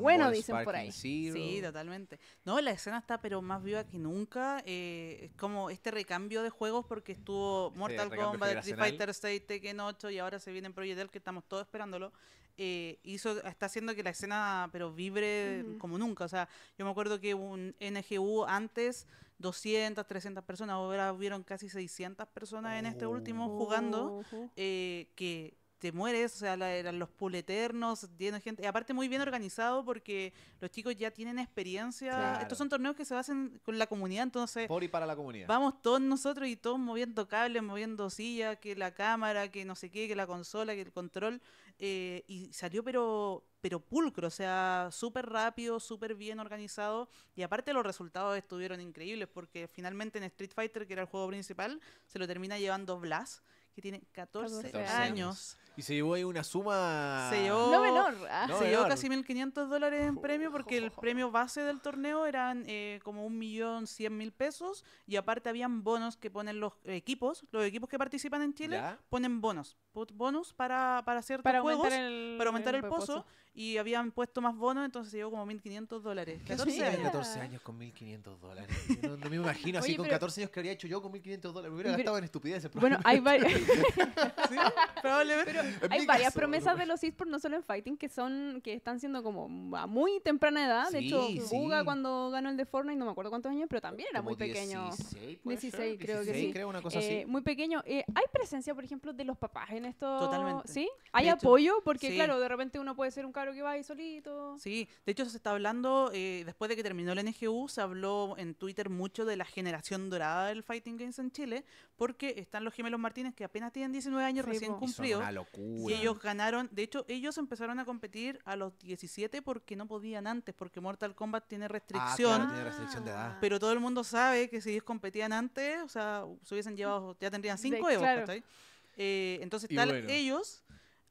bueno, dicen por ahí. Sí, totalmente. No, la escena está pero más viva que nunca. Eh, es como este recambio de juegos porque estuvo Mortal Kombat, Street Fighter 6, Tekken 8 y ahora se viene Project L que estamos todos esperándolo eh, hizo, está haciendo que la escena pero vibre como nunca. O sea, yo me acuerdo que un NGU antes 200, 300 personas, ahora hubieron casi 600 personas en este último oh. jugando, eh, que te mueres, o sea, los pool eternos, tiene gente, y aparte muy bien organizado porque los chicos ya tienen experiencia. Estos son torneos que se hacen con la comunidad, entonces... Por y para la comunidad. Vamos todos nosotros y todos moviendo cables, moviendo sillas, que la cámara, que no sé qué, que la consola, que el control. Eh, y salió pero, pero pulcro, o sea, súper rápido, súper bien organizado y aparte los resultados estuvieron increíbles porque finalmente en Street Fighter, que era el juego principal, se lo termina llevando Blas, que tiene 14, años y se llevó ahí una suma. no menor. Ah. se llevó casi 1.500 dólares en premio porque el [LAUGHS] premio base del torneo eran eh, como 1.100.000 pesos y aparte habían bonos que ponen los equipos, los equipos que participan en Chile, ponen bonos. bonos para, para ciertos para aumentar el, para aumentar el, pozo y habían puesto más bonos, entonces se llevó como 1.500 dólares. 14 años. 14 años con 1.500 dólares. No, me imagino así con 14 años que habría hecho yo con 1.500 dólares. Me hubiera gastado en estupideces. Bueno, hay, hay varias [LAUGHS] promesas de los esports, no solo en fighting, que son que están siendo como a muy temprana edad. de hecho, Buga cuando ganó el de Fortnite, no me acuerdo cuántos años, pero también era muy pequeño. 16, 16 creo que sí. Creo una cosa eh, así. Muy pequeño. Eh, ¿Hay presencia, por ejemplo, de los papás en esto? Totalmente. ¿Sí? ¿Hay apoyo? Porque, claro, de repente uno puede ser un cabrón que va ahí solito. Sí, de hecho se está hablando, eh, después de que terminó el NGU, se habló en Twitter mucho de la generación dorada del Fighting Games en Chile, porque están los gemelos Martínez que apenas tienen 19 años recién cumplidos. Y ellos ganaron, de hecho ellos empezaron a competir a los 17 porque no podían antes, porque Mortal Kombat tiene ah, restricción. tiene restricción de edad. Pero todo el mundo sabe que si ellos competían antes, o sea, se hubiesen llevado, ya tendrían 5 euros, eh, entonces tal, ellos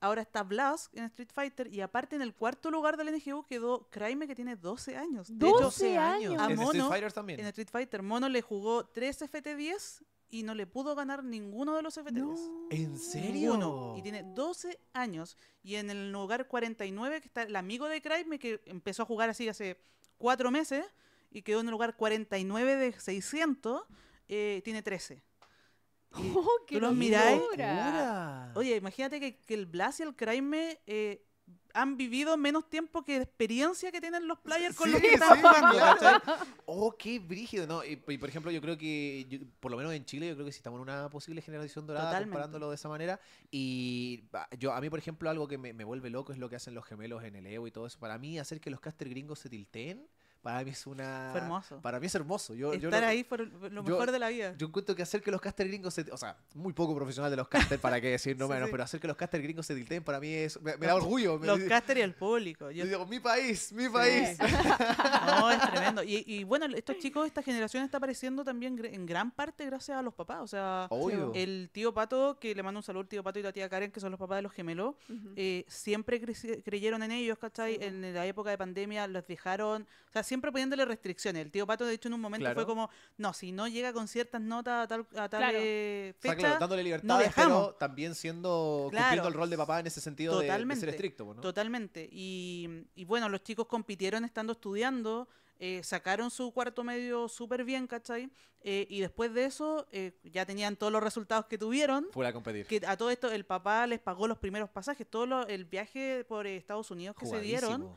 Ahora está Blask en Street Fighter y aparte en el cuarto lugar del NGU quedó Crime que tiene 12 años. 12 años. A Mono, en Street Fighter también. En Street Fighter Mono le jugó 3 FT10 y no le pudo ganar ninguno de los FT10. ¿En serio? Y tiene 12 años y en el lugar 49 que está el amigo de Crime que empezó a jugar así hace 4 meses y quedó en el lugar 49 de 600, eh, tiene 13. [LAUGHS] Oh, los miráis. Oye, imagínate que, el Blas y el Crime eh, han vivido menos tiempo que de experiencia que tienen los players con los que oh, qué brígido. No, y, por ejemplo, yo creo que, por lo menos en Chile, yo creo que si estamos en una posible generación dorada comparándolo de esa manera. Y yo a mí, por ejemplo, algo que me, vuelve loco es lo que hacen los gemelos en el Evo y todo eso. Para mí, hacer que los caster gringos se tilteen para mí es una. hermoso. Para mí es hermoso. Estar ahí fue lo mejor de la vida. Yo encuentro que hacer que los caster gringos se. O sea, muy poco profesional de los caster para qué decir, no [LAUGHS] menos, pero hacer que los caster gringos se tilten para mí es. Me, da orgullo. Los caster y el público. Yo digo, mi país, mi país. [LAUGHS] no, es tremendo. Y, bueno, estos chicos, esta generación está apareciendo también en gran parte gracias a los papás. O sea, el tío Pato, que le mando un saludo al tío Pato y la tía Karen, que son los papás de los gemelos, eh, siempre creyeron en ellos, ¿cachai? En la época de pandemia los dejaron. O sea, siempre poniéndole restricciones. El tío Pato, de hecho, en un momento fue como, no, si no llega con ciertas notas a tal, tal fecha, o sea, dándole libertad, pero también siendo cumpliendo el rol de papá en ese sentido de, ser estricto. Pues, Totalmente. Y, bueno, los chicos compitieron estando estudiando. Eh, sacaron su cuarto medio súper bien, ¿cachai? Eh, y después de eso, eh, ya tenían todos los resultados que tuvieron. Fue a competir. a todo esto, el papá les pagó los primeros pasajes, todo el viaje por Estados Unidos que se dieron.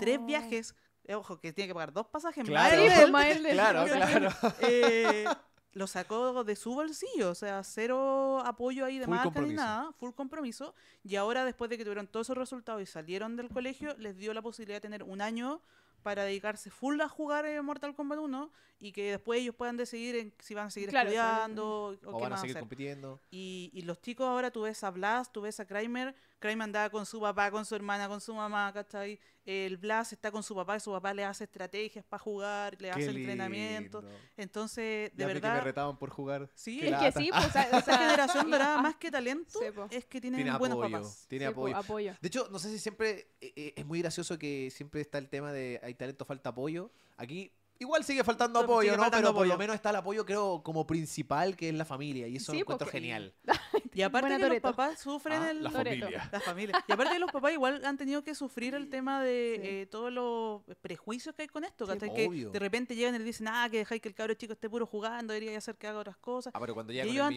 Tres viajes ojo, que tiene que pagar dos pasajes claro. más Claro, claro. Eh, lo sacó de su bolsillo, o sea, cero apoyo ahí de full ni nada, full compromiso. Y ahora, después de que tuvieron todos esos resultados y salieron del colegio, les dio la posibilidad de tener un año para dedicarse full a jugar eh, Mortal Kombat 1 y que después ellos puedan decidir si van a seguir estudiando o, qué van compitiendo. Y, los chicos ahora, tú ves a Blast, tú ves a Kramer, Crime andaba con su papá, con su hermana, con su mamá, ¿cachai? El Blas está con su papá y su papá le hace estrategias para jugar, le hace entrenamiento. Entonces, de verdad. que me retaban por jugar. Sí, es que sí, pues, esa [LAUGHS] generación dorada, más que talento, es que tiene buenos apoyo, papás. Tiene apoyo. De hecho, no sé si siempre eh, eh, es muy gracioso que siempre está el tema de hay talento, falta apoyo. Aquí Igual sigue faltando apoyo, ¿no? Pero por lo menos está el apoyo, creo, como principal, que es la familia. Y eso lo pues, encuentro genial. [LAUGHS] Y aparte que los papás sufren ah, el... la familia. Y aparte que los papás igual han tenido que sufrir el tema de eh, todos los prejuicios que hay con esto. que de repente llegan y le dicen, ah, que dejáis que el cabro chico esté puro jugando, debería hacer que haga otras cosas. Ah, pero cuando y tenido [LAUGHS]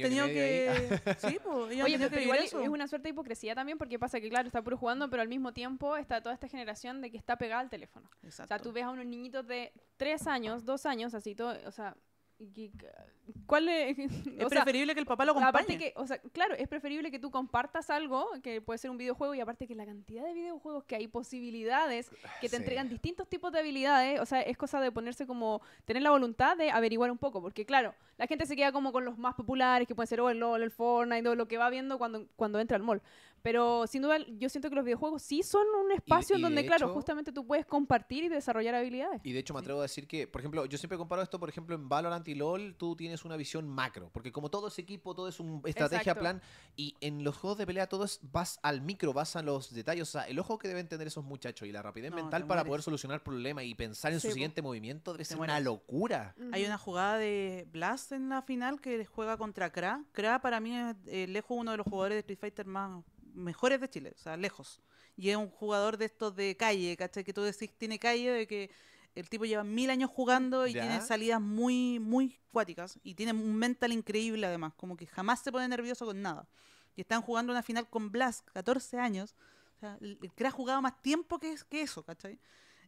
Sí, pues, es una suerte de hipocresía también porque pasa que, claro, está puro jugando, pero al mismo tiempo está toda esta generación de que está pegada al teléfono. O sea, tú ves a unos niñitos de años años, dos años, así todo, o sea, ¿Cuál es? [LAUGHS] es preferible que el papá lo comparta o sea, claro, es preferible que tú compartas algo, que puede ser un videojuego, y aparte que la cantidad de videojuegos que hay, posibilidades, que te entregan distintos tipos de habilidades, o sea, es cosa de ponerse como, tener la voluntad de averiguar un poco, porque claro, la gente se queda como con los más populares, que puede ser o el LOL, el Fortnite, lo que va viendo cuando, cuando entra al mall. Pero sin duda, yo siento que los videojuegos sí son un espacio en donde, claro, justamente tú puedes compartir y desarrollar habilidades. Y de hecho, me atrevo a decir que, por ejemplo, yo siempre comparo esto, por ejemplo, en Valorant y LOL, tú tienes una visión macro, porque como todo es equipo, todo es un estrategia, plan, y en los juegos de pelea todo es, vas al micro, vas a los detalles, o sea, el ojo que deben tener esos muchachos y la rapidez mental para poder solucionar problemas y pensar en su siguiente movimiento debe ser una locura. Hay una jugada de Blast en la final que juega contra Kra. Kra para mí es eh, lejos uno de los jugadores de Street Fighter más mejores de Chile, o sea, lejos. Y es un jugador de estos de calle, ¿cachai? Que tú decís tiene calle, de que el tipo lleva mil años jugando y tiene salidas muy, muy cuáticas. Y tiene un mental increíble además, como que jamás se pone nervioso con nada. Y están jugando una final con Blas, 14 años. O sea, el que ha jugado más tiempo que, que eso, ¿cachai?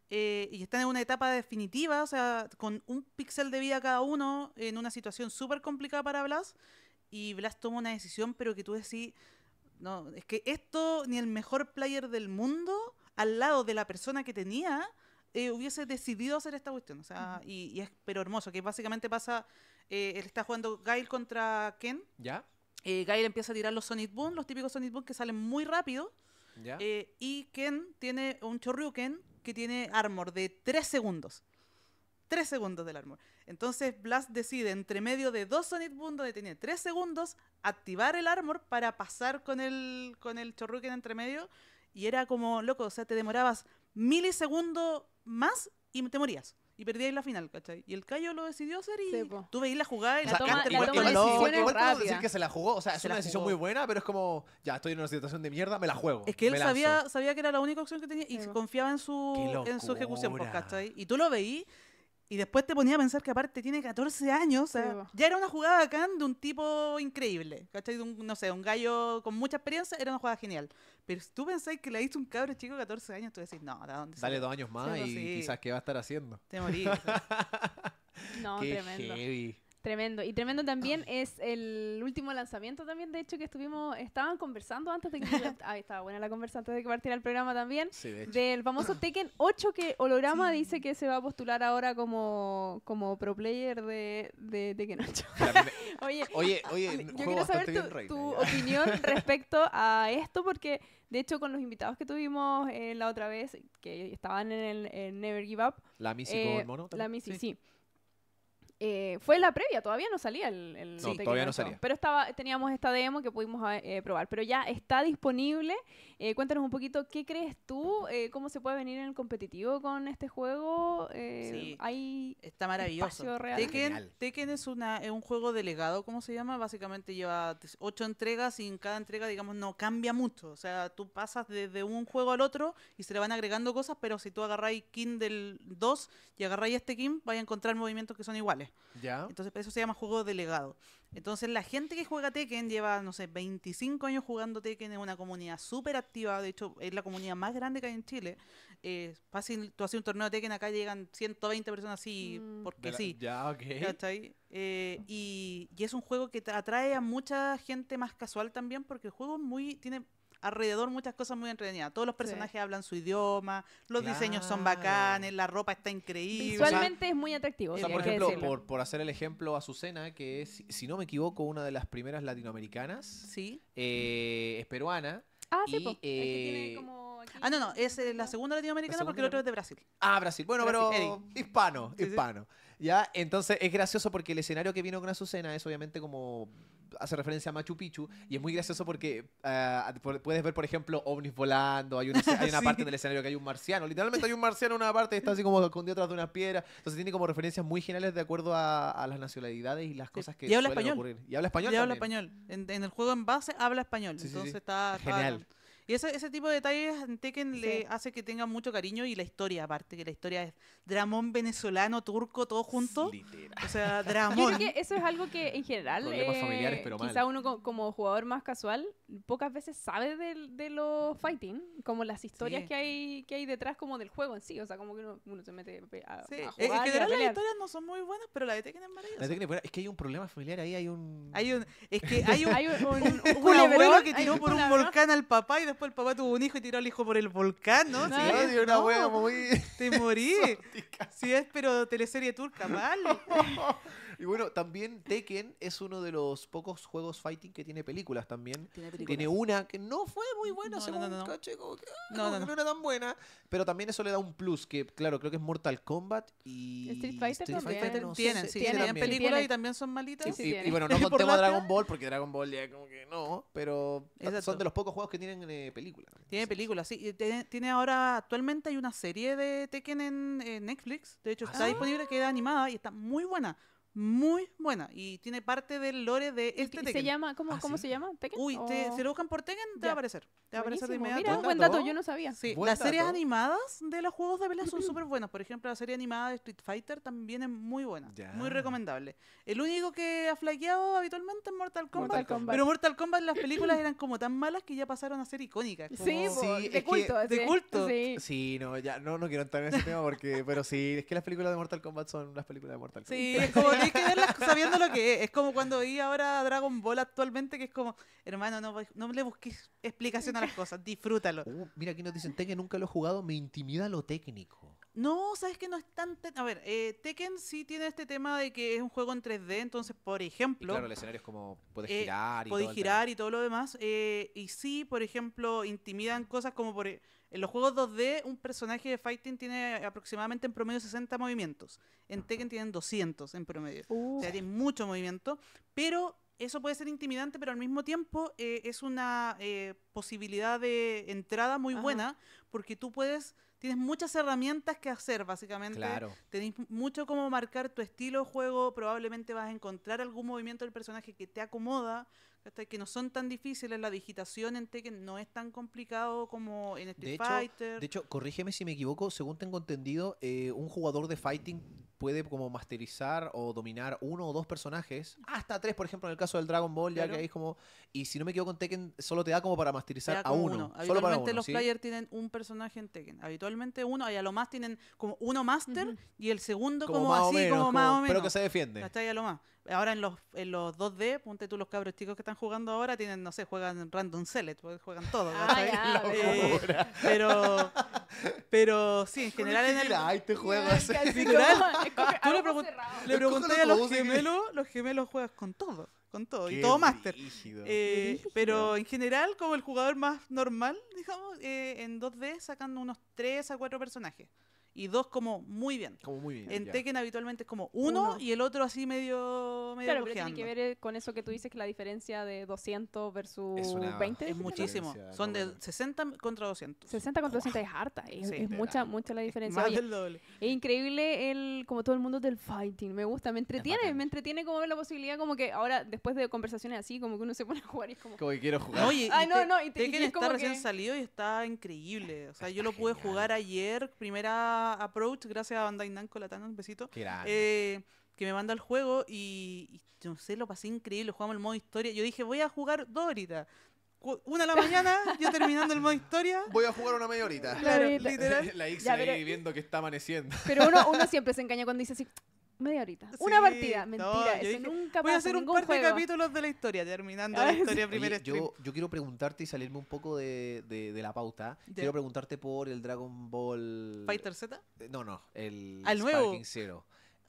Eh, y están en una etapa definitiva, o sea, con un píxel de vida cada uno, en una situación súper complicada para Blas. Y Blas toma una decisión, pero que tú decís, no, es que esto ni el mejor player del mundo al lado de la persona que tenía eh, hubiese decidido hacer esta cuestión. O sea, y, es pero hermoso, que básicamente pasa, eh, él está jugando Gail contra Ken. Ya. Eh, Gail empieza a tirar los Sonic Boom, los típicos Sonic Boom que salen muy rápido. y Ken tiene un Ken, que tiene armor de 3 segundos. 3 segundos del armor. Entonces Blast decide, entre medio de dos Sonic Mundo, de tenía tres segundos, activar el armor para pasar con el, con el Chorruken entre medio. Y era como, loco, o sea, te demorabas milisegundos más y te morías. Y perdías la final, ¿cachai? Y el Cayo lo decidió hacer y tú veías la jugada y la toma, la toma igual, decir que se la jugó. O sea, es una decisión muy buena, pero es como, ya, estoy en una situación de mierda, me la juego. Es que él sabía, sabía que era la única opción que tenía y confiaba en su, en su ejecución, pues, ¿cachai? Y tú lo veí y después te ponía a pensar que aparte tiene 14 años, o sea, ya era una jugada acá de un tipo increíble, ¿cachai? un, no sé, un gallo con mucha experiencia, era una jugada genial. Pero si tú pensáis que le hizo un cabro chico de 14 años, tú decís, no, ¿de dónde Dale dos años más pues y quizás qué va a estar haciendo. Te morís. Pues. [LAUGHS] no, Qué tremendo. Heavy. Tremendo. Y tremendo también es el último lanzamiento también, de hecho, que estuvimos, estaban conversando antes de que... [LAUGHS] Ah, la de que partiera el programa también. del famoso Tekken 8 que Holograma dice que se va a postular ahora como, como pro player de, de Tekken 8. [LAUGHS] [LAUGHS] oye, oye, yo quiero saber tu, opinión respecto a esto porque... De hecho, con los invitados que tuvimos eh, la otra vez, que estaban en el Never Give Up. La Missy con el mono. Eh, la Missy, sí. Eh, fue la previa, todavía no salía el, no, todavía no salía. Pero estaba, teníamos esta demo que pudimos eh, probar, pero ya está disponible eh, cuéntanos un poquito, ¿qué crees tú? Eh, ¿Cómo se puede venir en el competitivo con este juego? Eh, está maravilloso. Tekken, es, un juego delegado, ¿cómo se llama? Básicamente lleva ocho entregas y en cada entrega, digamos, no cambia mucho. O sea, tú pasas desde un juego al otro y se le van agregando cosas, pero si tú agarráis King del 2 y agarráis este King, vais a encontrar movimientos que son iguales. ¿Ya? Entonces, eso se llama juego delegado. Entonces la gente que juega Tekken lleva, no sé, 25 años jugando Tekken, es una comunidad súper activa, de hecho es la comunidad más grande que hay en Chile. Eh, fácil, tú haces un torneo de Tekken, acá llegan 120 personas así, mm. porque sí. Ya, ok. ahí eh, y, y, es un juego que atrae a mucha gente más casual también, porque el juego muy tiene alrededor muchas cosas muy entretenidas. Todos los personajes hablan su idioma, los diseños son bacanes, la ropa está increíble. Visualmente es muy atractivo. por ejemplo, por, hacer el ejemplo, a Azucena, que es, si no me equivoco, una de las primeras latinoamericanas. Sí. Eh, es peruana. Ah, sí, y, eh, tiene como Ah, no, no, es eh, la segunda latinoamericana porque el otro es de Brasil. Ah, Brasil. Bueno, pero hispano, hispano. Ya, entonces es gracioso porque el escenario que vino con Azucena es obviamente como hace referencia a Machu Picchu y es muy gracioso porque ah, puedes ver, por ejemplo, ovnis volando, hay una, [LAUGHS] hay una parte del escenario que hay un marciano, literalmente hay un marciano en una parte y está así como escondido atrás de una piedra entonces tiene como referencias muy geniales de acuerdo a, las nacionalidades y las cosas que y habla español. ocurrir. Y habla español. Y habla español. En, el juego en base habla español, entonces está... Genial. Y ese, tipo de detalles en Tekken le hace que tenga mucho cariño y la historia, aparte, que la historia es dramón venezolano, turco, todo junto. O sea, [LAUGHS] dramón. Yo eso es algo que en general, Problemas eh, familiares, pero quizá uno como jugador más casual, pocas veces sabe de, de los fighting, como las historias que, hay, que hay detrás como del juego en sí. O sea, como que uno, se mete a, sí. En general las historias no son muy buenas, pero la de Tekken es maravillosa. La de Tekken es que hay un problema familiar ahí, hay un... Hay un es que hay un, [LAUGHS] hay un, un, [LAUGHS] abuelo que tiró por un volcán al papá y después después el papá tuvo un hijo y tiró al hijo por el volcán, ¿no? una muy... Te morí. Sí, es pero teleserie turca, vale [LAUGHS] Y bueno, también Tekken es uno de los pocos juegos fighting que tiene películas también. Tiene, películas. tiene una que no fue muy buena, no, según no, no, ah, como no, como que no, era tan buena. Pero también eso le da un plus, que claro, creo que es Mortal Kombat y Street Fighter, Street tienen, sí, tienen, películas y también son malitas. Sí, sí, y, y, bueno, no [LAUGHS] contemos Dragon Ball, porque Dragon Ball ya como que no, pero son de los pocos juegos que tienen eh, películas. Tiene películas, sí. tiene, ahora, actualmente hay una serie de Tekken en eh, Netflix, de hecho está disponible ah. disponible, queda animada y está muy buena muy buena y tiene parte del lore de este Tekken. ¿Ah, ¿Se llama, ¿Cómo, ¿cómo se llama? Uy, si lo buscan por Tekken, te va a aparecer. Te va a de buen dato, yo no sabía. las series animadas de los juegos de pelea son [CLEARS THROAT] súper buenas. Por ejemplo, la serie animada de Street Fighter también es muy buena. Muy recomendable. El único que ha flaqueado habitualmente es Mortal Kombat, Pero Mortal Kombat, las películas eran como tan malas que ya pasaron a ser icónicas. Sí, sí, de culto. de culto. Sí. no, ya, no, quiero entrar en ese tema porque, pero sí, es que las películas de Mortal Kombat son las películas de Mortal Kombat. Sí, es como [LAUGHS] Hay que sabiendo lo que es. Es como cuando vi ahora Dragon Ball actualmente, que es como, hermano, no, no le busques explicación a las cosas, disfrútalo. [LAUGHS] Oh, mira, aquí nos dicen Tekken, nunca lo he jugado, me intimida lo técnico. No, sabes que no es tan. A ver, eh, Tekken sí tiene este tema de que es un juego en 3D, entonces, por ejemplo. Y claro, el escenario es como. Puedes eh, girar y todo girar y todo lo demás. Eh, y sí, por ejemplo, intimidan cosas como por e, en los juegos 2D, un personaje de fighting tiene aproximadamente en promedio 60 movimientos. En Tekken tienen 200 en promedio. O sea, uh. tienen mucho movimiento. Pero eso puede ser intimidante, pero al mismo tiempo eh, es una eh, posibilidad de entrada muy buena, porque tú puedes, tienes muchas herramientas que hacer, básicamente. Claro. Tenés mucho como marcar tu estilo de juego, probablemente vas a encontrar algún movimiento del personaje que te acomoda, que no son tan difíciles, la digitación en Tekken no es tan complicado como en Street Fighter. De hecho, corrígeme si me equivoco, según tengo entendido, eh, un jugador de fighting puede como masterizar o dominar uno o dos personajes, ah. hasta tres, por ejemplo, en el caso del Dragon Ball, ya que es como... Y si no me equivoco, en Tekken solo te da como para masterizar a uno. Habitualmente los players tienen un personaje en Tekken. Habitualmente uno, y a lo más tienen como uno master y el segundo como, así, como, como más o menos. Pero que se defiende. Hasta ahí a lo más ahora en los, en 2D, ponte tú los cabros chicos que están jugando ahora, tienen, no sé, juegan Random Select, pues, juegan todo. Ah, [LAUGHS] eh, pero, pero sí, en general en el... Ay, te juegas. En general, tú le, pregunté a los gemelos, los gemelos juegas con todo con todo y todo máster. Eh, pero en general, como el jugador más normal, digamos, eh, en 2D sacando unos 3 a 4 personajes y dos como muy bien. Como muy bien. En Tekken habitualmente es como uno, y el otro así medio medio Claro, pero tiene que ver con eso que tú dices que la diferencia de 200 versus es es muchísimo. Son de 60 contra 200. 60 contra 200 es harta, es, mucha mucha la diferencia. Es increíble el como todo el mundo del fighting, me gusta, me entretiene, me entretiene como ver la posibilidad como que ahora después de conversaciones así como que uno se pone a jugar y es como como que quiero jugar. Oye, no, no, te, Tekken está recién salido y está increíble, o sea, yo lo ah, pude jugar ayer, primera Approach, gracias a Bandai Namco Latana, un besito. Eh, que me manda el juego y, no sé, lo pasé increíble, jugamos el modo historia. Yo dije, voy a jugar dos horitas. Una a la mañana, [LAUGHS] yo terminando el modo historia. Voy a jugar una media horita. literal. La X ahí viendo que está amaneciendo. Pero uno [LAUGHS] siempre se engaña cuando dice así, media horita. una partida, mentira. eso nunca Voy a hacer un par de capítulos de la historia, terminando la [LAUGHS] historia primera Yo, yo, quiero preguntarte y salirme un poco de, de, la pauta. Quiero preguntarte por el Dragon Ball. ¿Fighter Z? Eh, no, no, el. Al nuevo. Zero.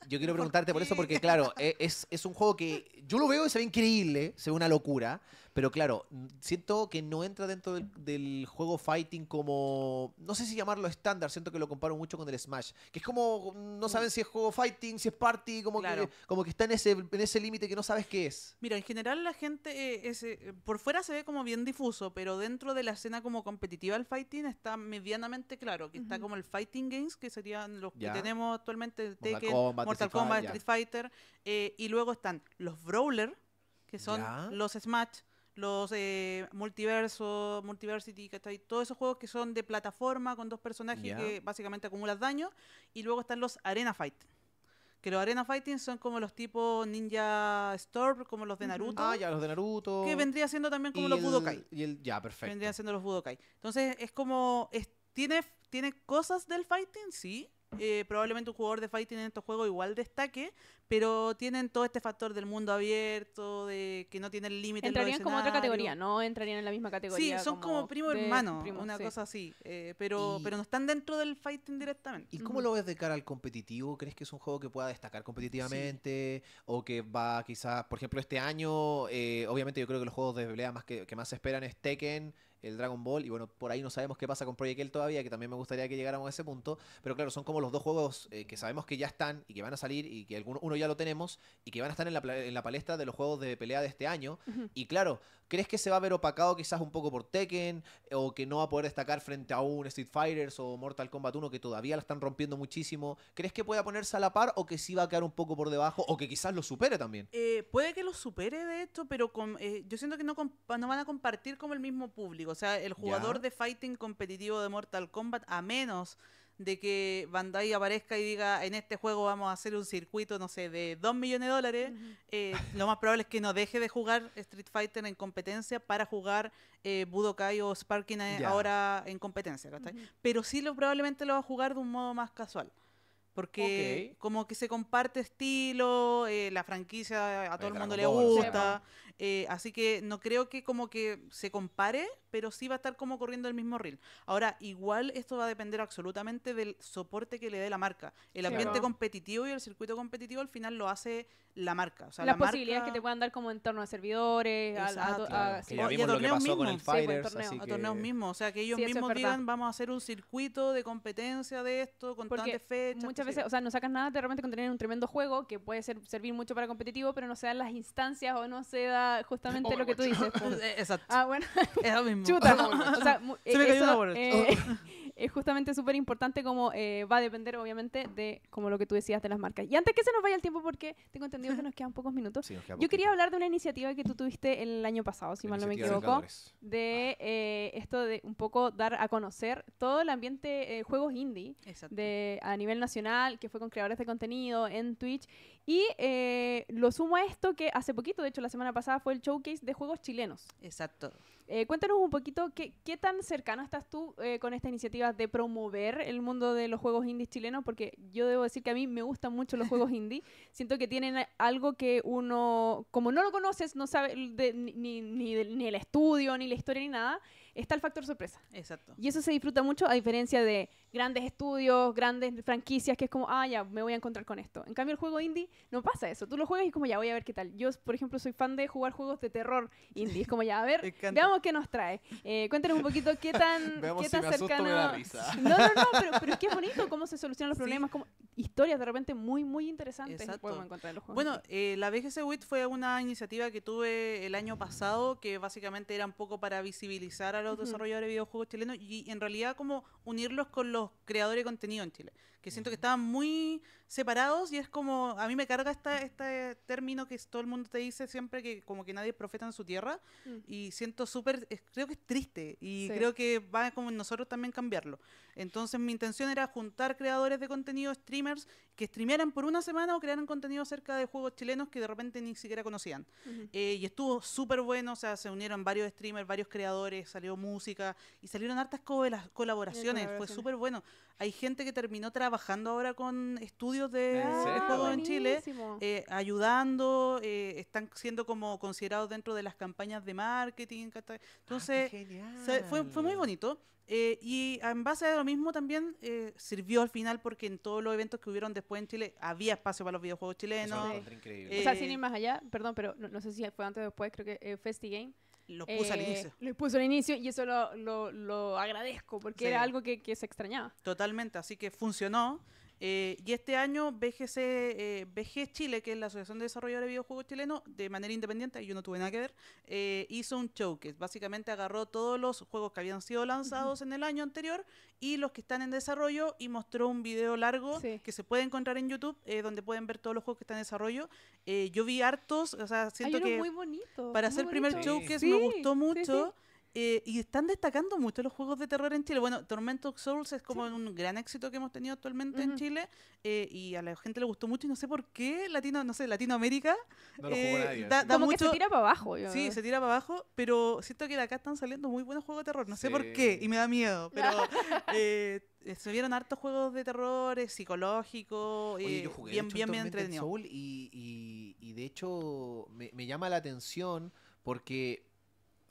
Yo quiero preguntarte ¿Por, por, eso, porque claro, e, es, es un juego que yo lo veo y se ve increíble, se ve una locura. Pero claro, siento que no entra dentro del, juego fighting como. No sé si llamarlo estándar, siento que lo comparo mucho con el Smash. Que es como. Mm, no mm. saben si es juego fighting, si es party, como, que, como que está en ese, en ese límite que no sabes qué es. Mira, en general la gente. Eh, eh, por fuera se ve como bien difuso, pero dentro de la escena como competitiva del fighting está medianamente claro. Que está como el fighting games, que serían los que tenemos actualmente: Mortal Kombat, Mortal Kombat, Street Fighter. Eh, y luego están los Brawler, que son los Smash los eh, que multiversity, ahí, Todos esos juegos que son de plataforma con dos personajes que básicamente acumulas daño. Y luego están los Arena Fight. Que los Arena Fighting son como los tipos Ninja Storm, como los de Naruto. Ah, ya, los de Naruto. Que vendría siendo también como los Budokai. ya, perfecto. Vendrían siendo los Budokai. Entonces, es como. Es, ¿tiene, ¿Tiene cosas del fighting? Sí eh, probablemente un jugador de fighting en estos juegos igual destaque, pero tienen todo este factor del mundo abierto, de que no tienen límite. Entrarían como otra categoría, no entrarían en la misma categoría. Sí, son como, primo hermano, una cosa así, eh, pero, pero no están dentro del fighting directamente. ¿Y cómo lo ves de cara al competitivo? ¿Crees que es un juego que pueda destacar competitivamente o que va quizás, por ejemplo, este año, eh, obviamente yo creo que los juegos de pelea más que, que más se esperan es Tekken el Dragon Ball, y bueno, por ahí no sabemos qué pasa con Project todavía, que también me gustaría que llegáramos a ese punto, pero claro, son como los dos juegos eh, que sabemos que ya están y que van a salir y que alguno, uno ya lo tenemos y que van a estar en la, en la palestra de los juegos de pelea de este año. Y claro, ¿Crees que se va a ver opacado quizás un poco por Tekken o que no va a poder destacar frente a un Street Fighters o Mortal Kombat 1 que todavía la están rompiendo muchísimo? ¿Crees que pueda ponerse a la par o que sí va a quedar un poco por debajo o que quizás lo supere también? Eh, puede que lo supere de esto, pero eh, yo siento que no, no van a compartir como el mismo público. O sea, el jugador de fighting competitivo de Mortal Kombat, a menos de que Bandai aparezca y diga, en este juego vamos a hacer un circuito, no sé, de 2 millones de dólares, eh, lo más probable es que no deje de jugar Street Fighter en competencia para jugar eh, Budokai o Sparking ahora en competencia, Pero sí lo, probablemente lo va a jugar de un modo más casual. Porque como que se comparte estilo, eh, la franquicia a todo el, mundo le gusta, eh, así que no creo que como que se compare, pero sí va a estar como corriendo el mismo reel. Ahora, igual esto va a depender absolutamente del soporte que le dé la marca. El ambiente competitivo y el circuito competitivo al final lo hace la marca. Las posibilidades que te puedan dar como en torno a servidores, a, torneos mismos. O sea, que ellos mismos digan, vamos a hacer un circuito de competencia de esto, con tantas fechas. Muchas veces, o sea, no sacas nada te realmente con tener un tremendo juego que puede ser, servir mucho para competitivo, pero no se dan las instancias o no se da justamente oh, lo que tú dices. Pues. [LAUGHS] Eh, exacto. Ah, bueno. [LAUGHS] mismo. Chuta. es justamente súper importante como eh, va a depender obviamente de como lo que tú decías de las marcas. Y antes que se nos vaya el tiempo porque tengo entendido que [LAUGHS] nos quedan pocos minutos, yo quería hablar de una iniciativa que tú tuviste el año pasado, si mal no me equivoco, de ah. eh, esto de un poco dar a conocer todo el ambiente juegos indie de, a nivel nacional, que fue con creadores de contenido en Twitch y eh, lo sumo a esto que hace poquito, de hecho la semana pasada, fue el showcase de juegos chilenos. Exacto. Eh, cuéntanos un poquito qué, qué, tan cercano estás tú eh, con esta iniciativa de promover el mundo de los juegos indies chilenos, porque yo debo decir que a mí me gustan mucho los juegos [LAUGHS] indie. Siento que tienen algo que uno, como no lo conoces, no sabe ni, ni, ni el estudio, ni la historia, ni nada está el factor sorpresa. Exacto. Y eso se disfruta mucho a diferencia de grandes estudios, grandes franquicias, que es como, ah, ya, me voy a encontrar con esto. En cambio, el juego indie no pasa eso. Tú lo juegas y como, ya, voy a ver qué tal. Yo, por ejemplo, soy fan de jugar juegos de terror indie. Es como, ya, a ver, [LAUGHS] veamos qué nos trae. Eh, cuéntanos un poquito qué tan, [LAUGHS] qué tan cercano... [LAUGHS] No, no, no, pero, pero, es bonito cómo se solucionan los problemas, como historias de repente muy, muy interesantes Exacto. encontrar en los juegos. Bueno, eh, la BGC WIT fue una iniciativa que tuve el año pasado que básicamente era un poco para visibilizar a los desarrolladores de videojuegos chilenos y en realidad como unirlos con los creadores de contenido en Chile que siento que estaban muy separados y es como, a mí me carga esta, este término que todo el mundo te dice siempre que como que nadie profeta en su tierra mm. y siento súper, creo que es triste y creo que va como nosotros también cambiarlo. Entonces mi intención era juntar creadores de contenido, streamers, que streamearan por una semana o crearan contenido acerca de juegos chilenos que de repente ni siquiera conocían. Eh, y estuvo súper bueno, o sea, se unieron varios streamers, varios creadores, salió música y salieron hartas las colaboraciones, fue súper bueno. Hay gente que terminó trabajando trabajando ahora con estudios de ah, juego en Chile, eh, ayudando, eh, están siendo como considerados dentro de las campañas de marketing. Ah, Entonces, fue, muy bonito. Eh, y en base a lo mismo también sirvió al final porque en todos los eventos que hubieron después en Chile había espacio para los videojuegos chilenos. Eso o sea, sin ir más allá, perdón, pero no, no sé si fue antes o después, creo que Festi Game lo puso al eh, inicio. Lo puso al inicio y eso lo, lo, lo agradezco porque era algo que, que, se extrañaba. Totalmente, así que funcionó. Eh, y este año BGC, eh, BG Chile, que es la Asociación de desarrolladores de Videojuegos Chilenos, de manera independiente, yo no tuve nada que ver, eh, hizo un showcase. Básicamente agarró todos los juegos que habían sido lanzados en el año anterior y los que están en desarrollo y mostró un video largo que se puede encontrar en YouTube, eh, donde pueden ver todos los juegos que están en desarrollo. yo vi hartos, o sea, siento que muy bonito, para hacer el primer showcase me gustó mucho. Eh, y están destacando mucho los juegos de terror en Chile. Bueno, Tormento Souls es como un gran éxito que hemos tenido actualmente en Chile eh, y a la gente le gustó mucho y no sé por qué Latino, no sé, Latinoamérica eh, da, mucho... tira para abajo. Sí, se tira para abajo, pero siento que de acá están saliendo muy buenos juegos de terror. No sé por qué y me da miedo, [LAUGHS] pero se vieron hartos juegos de terror psicológicos, bien, bien, bien, entretenidos. Y, y, de hecho me llama la atención porque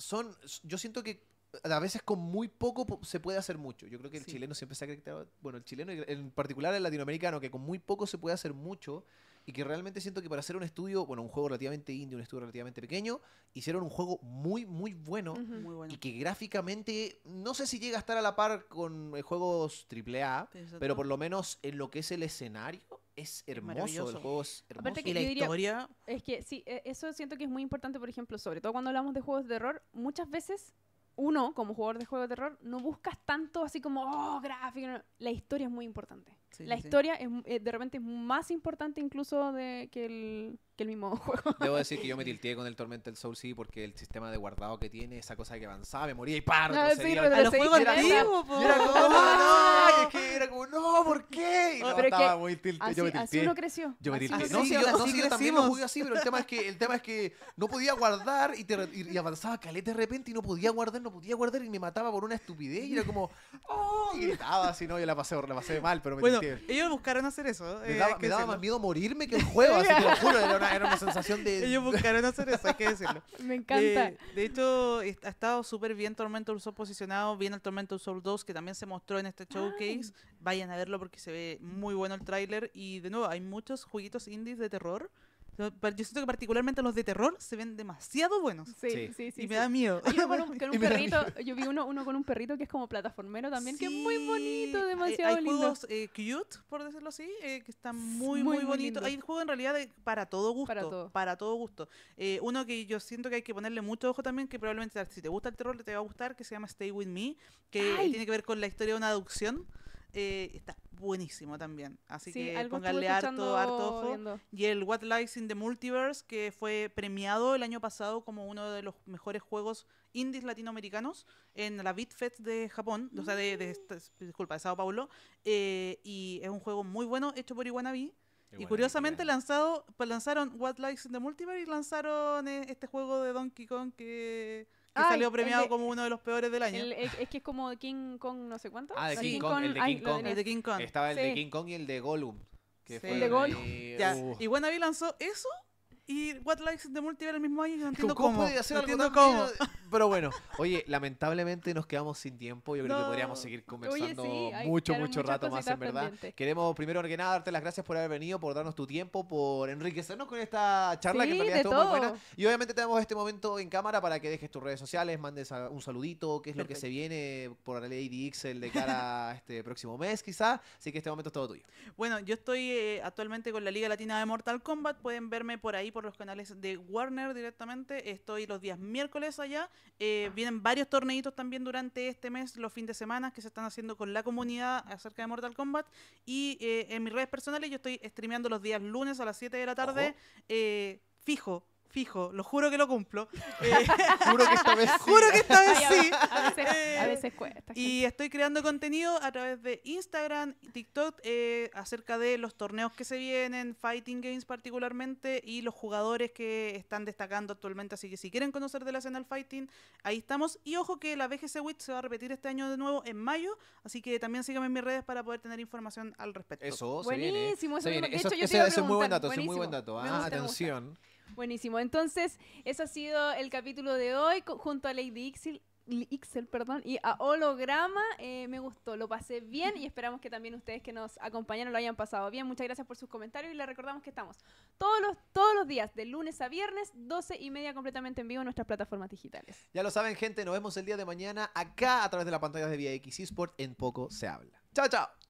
son, yo siento que a veces con muy poco se puede hacer mucho. Yo creo que el chileno siempre se ha criticado, bueno, el chileno, en particular el latinoamericano, que con muy poco se puede hacer mucho y que realmente siento que para hacer un estudio, bueno, un juego relativamente indie, un estudio relativamente pequeño, hicieron un juego muy, muy bueno, muy bueno. y que gráficamente, no sé si llega a estar a la par con eh, juegos AAA, pero por lo menos en lo que es el escenario, es hermoso, el juego es hermoso. que y la historia... Es que sí, e, eso siento que es muy importante, por ejemplo, sobre todo cuando hablamos de juegos de terror, muchas veces uno, como jugador de juego de terror, no buscas tanto así como, oh, gráfico. La historia es muy importante la historia es, eh, de repente es más importante incluso de, que, el, que el mismo [LAUGHS] juego. Debo decir que yo me tilteé con el tormenta del Soul sí porque el sistema de guardado que tiene, esa cosa que avanzaba, me moría y paro. No, sí, los juegos era, antiguos, Era [LAUGHS] como, no Es que era como, no, ¿por qué? pero muy yo me tilteé. Así uno creció. Yo me tilteé. no, sí, yo, sí, también me jugué así, pero el tema es que, el tema es que no podía guardar y, te, y, avanzaba caleta de repente y no podía guardar, no podía guardar y me mataba por una estupidez y era como, ¡oh! Y gritaba así, no, yo la pasé, la pasé mal, pero me bueno, ellos buscaron hacer eso. Me eh, daba, más miedo morirme que el juego, así que lo juro, era una, sensación de... Ellos buscaron hacer eso, hay que decirlo. [LAUGHS] me encanta. Eh, de hecho, ha estado súper bien Tormento Soul posicionado, bien el tormento Soul 2, que también se mostró en este showcase. Ah. Vayan a verlo porque se ve muy bueno el tráiler. Y de nuevo, hay muchos jueguitos indies de terror yo siento que particularmente los de terror se ven demasiado buenos. Sí, sí, sí. [LAUGHS] y me da miedo. un, perrito, yo vi uno, uno, con un perrito que es como plataformero también, que es muy bonito, demasiado hay, hay juegos eh, cute, por decirlo así, eh, que están muy, muy, bonitos. Hay juego en realidad para todo gusto. Para todo, gusto. Eh, uno que yo siento que hay que ponerle mucho ojo también, que probablemente si te gusta el terror le te va a gustar, que se llama Stay With Me, que tiene que ver con la historia de una aducción eh, está buenísimo también. Así que pónganle harto, harto ojo. Y el What Lies in the Multiverse, que fue premiado el año pasado como uno de los mejores juegos indies latinoamericanos en la BitFest de Japón, o sea, de, mm. disculpa, de Sao Paulo. Eh, y es un juego muy bueno hecho por Iwanabi. Y curiosamente lanzado, pues, lanzaron What Lies in the Multiverse y lanzaron eh, este juego de Donkey Kong que que salió premiado como uno de los peores del año. es que es como King Kong, no sé cuánto. Ah, de King, Kong, el de King, Kong. Estaba el de King Kong y el de Gollum. Que fue el de Gollum. Y, uh. lanzó eso y What Likes the Multiverse el mismo año. no entiendo cómo. Hacer [LAUGHS] Pero bueno, oye, lamentablemente nos quedamos sin tiempo. Yo creo que podríamos seguir conversando mucho, mucho rato más, en verdad. Queremos primero que nada darte las gracias por haber venido, por darnos tu tiempo, por enriquecernos con esta charla que en realidad estuvo todo. muy buena. Y obviamente tenemos este momento en cámara para que dejes tus redes sociales, mandes un saludito, qué es lo que se viene por Lady ley de cara a [LAUGHS] este próximo mes, quizás. Así que este momento es todo tuyo. Bueno, yo estoy eh, actualmente con la Liga Latina de Mortal Kombat. Pueden verme por ahí por los canales de Warner directamente. Estoy los días miércoles allá. Eh, vienen varios torneitos también durante este mes, los fines de semana, que se están haciendo con la comunidad acerca de Mortal Kombat. Y eh, en mis redes personales yo estoy streameando los días lunes a las 7 de la tarde, eh, fijo fijo, lo juro que lo cumplo. juro que esta vez Juro que esta vez sí. A veces, cuesta. Y estoy creando contenido a través de Instagram, TikTok, eh, acerca de los torneos que se vienen, Fighting Games particularmente, y los jugadores que están destacando actualmente. Así que si quieren conocer de la escena del Fighting, ahí estamos. Y ojo que la BGC Witch se va a repetir este año de nuevo en mayo, así que también síganme en mis redes para poder tener información al respecto. Eso, Buenísimo, Eso, es muy buen dato, es muy buen dato. Ah, atención. Buenísimo. Entonces, eso ha sido el capítulo de hoy junto a Lady Ixil. Ixel, perdón, y a Holograma eh, me gustó, lo pasé bien y esperamos que también ustedes que nos acompañaron lo hayan pasado bien. Muchas gracias por sus comentarios y les recordamos que estamos todos los, todos los días, de lunes a viernes, 12 y media completamente en vivo en nuestras plataformas digitales. Ya lo saben, gente, nos vemos el día de mañana acá a través de la pantalla de Vía X eSport en Poco se habla. Chao, chao.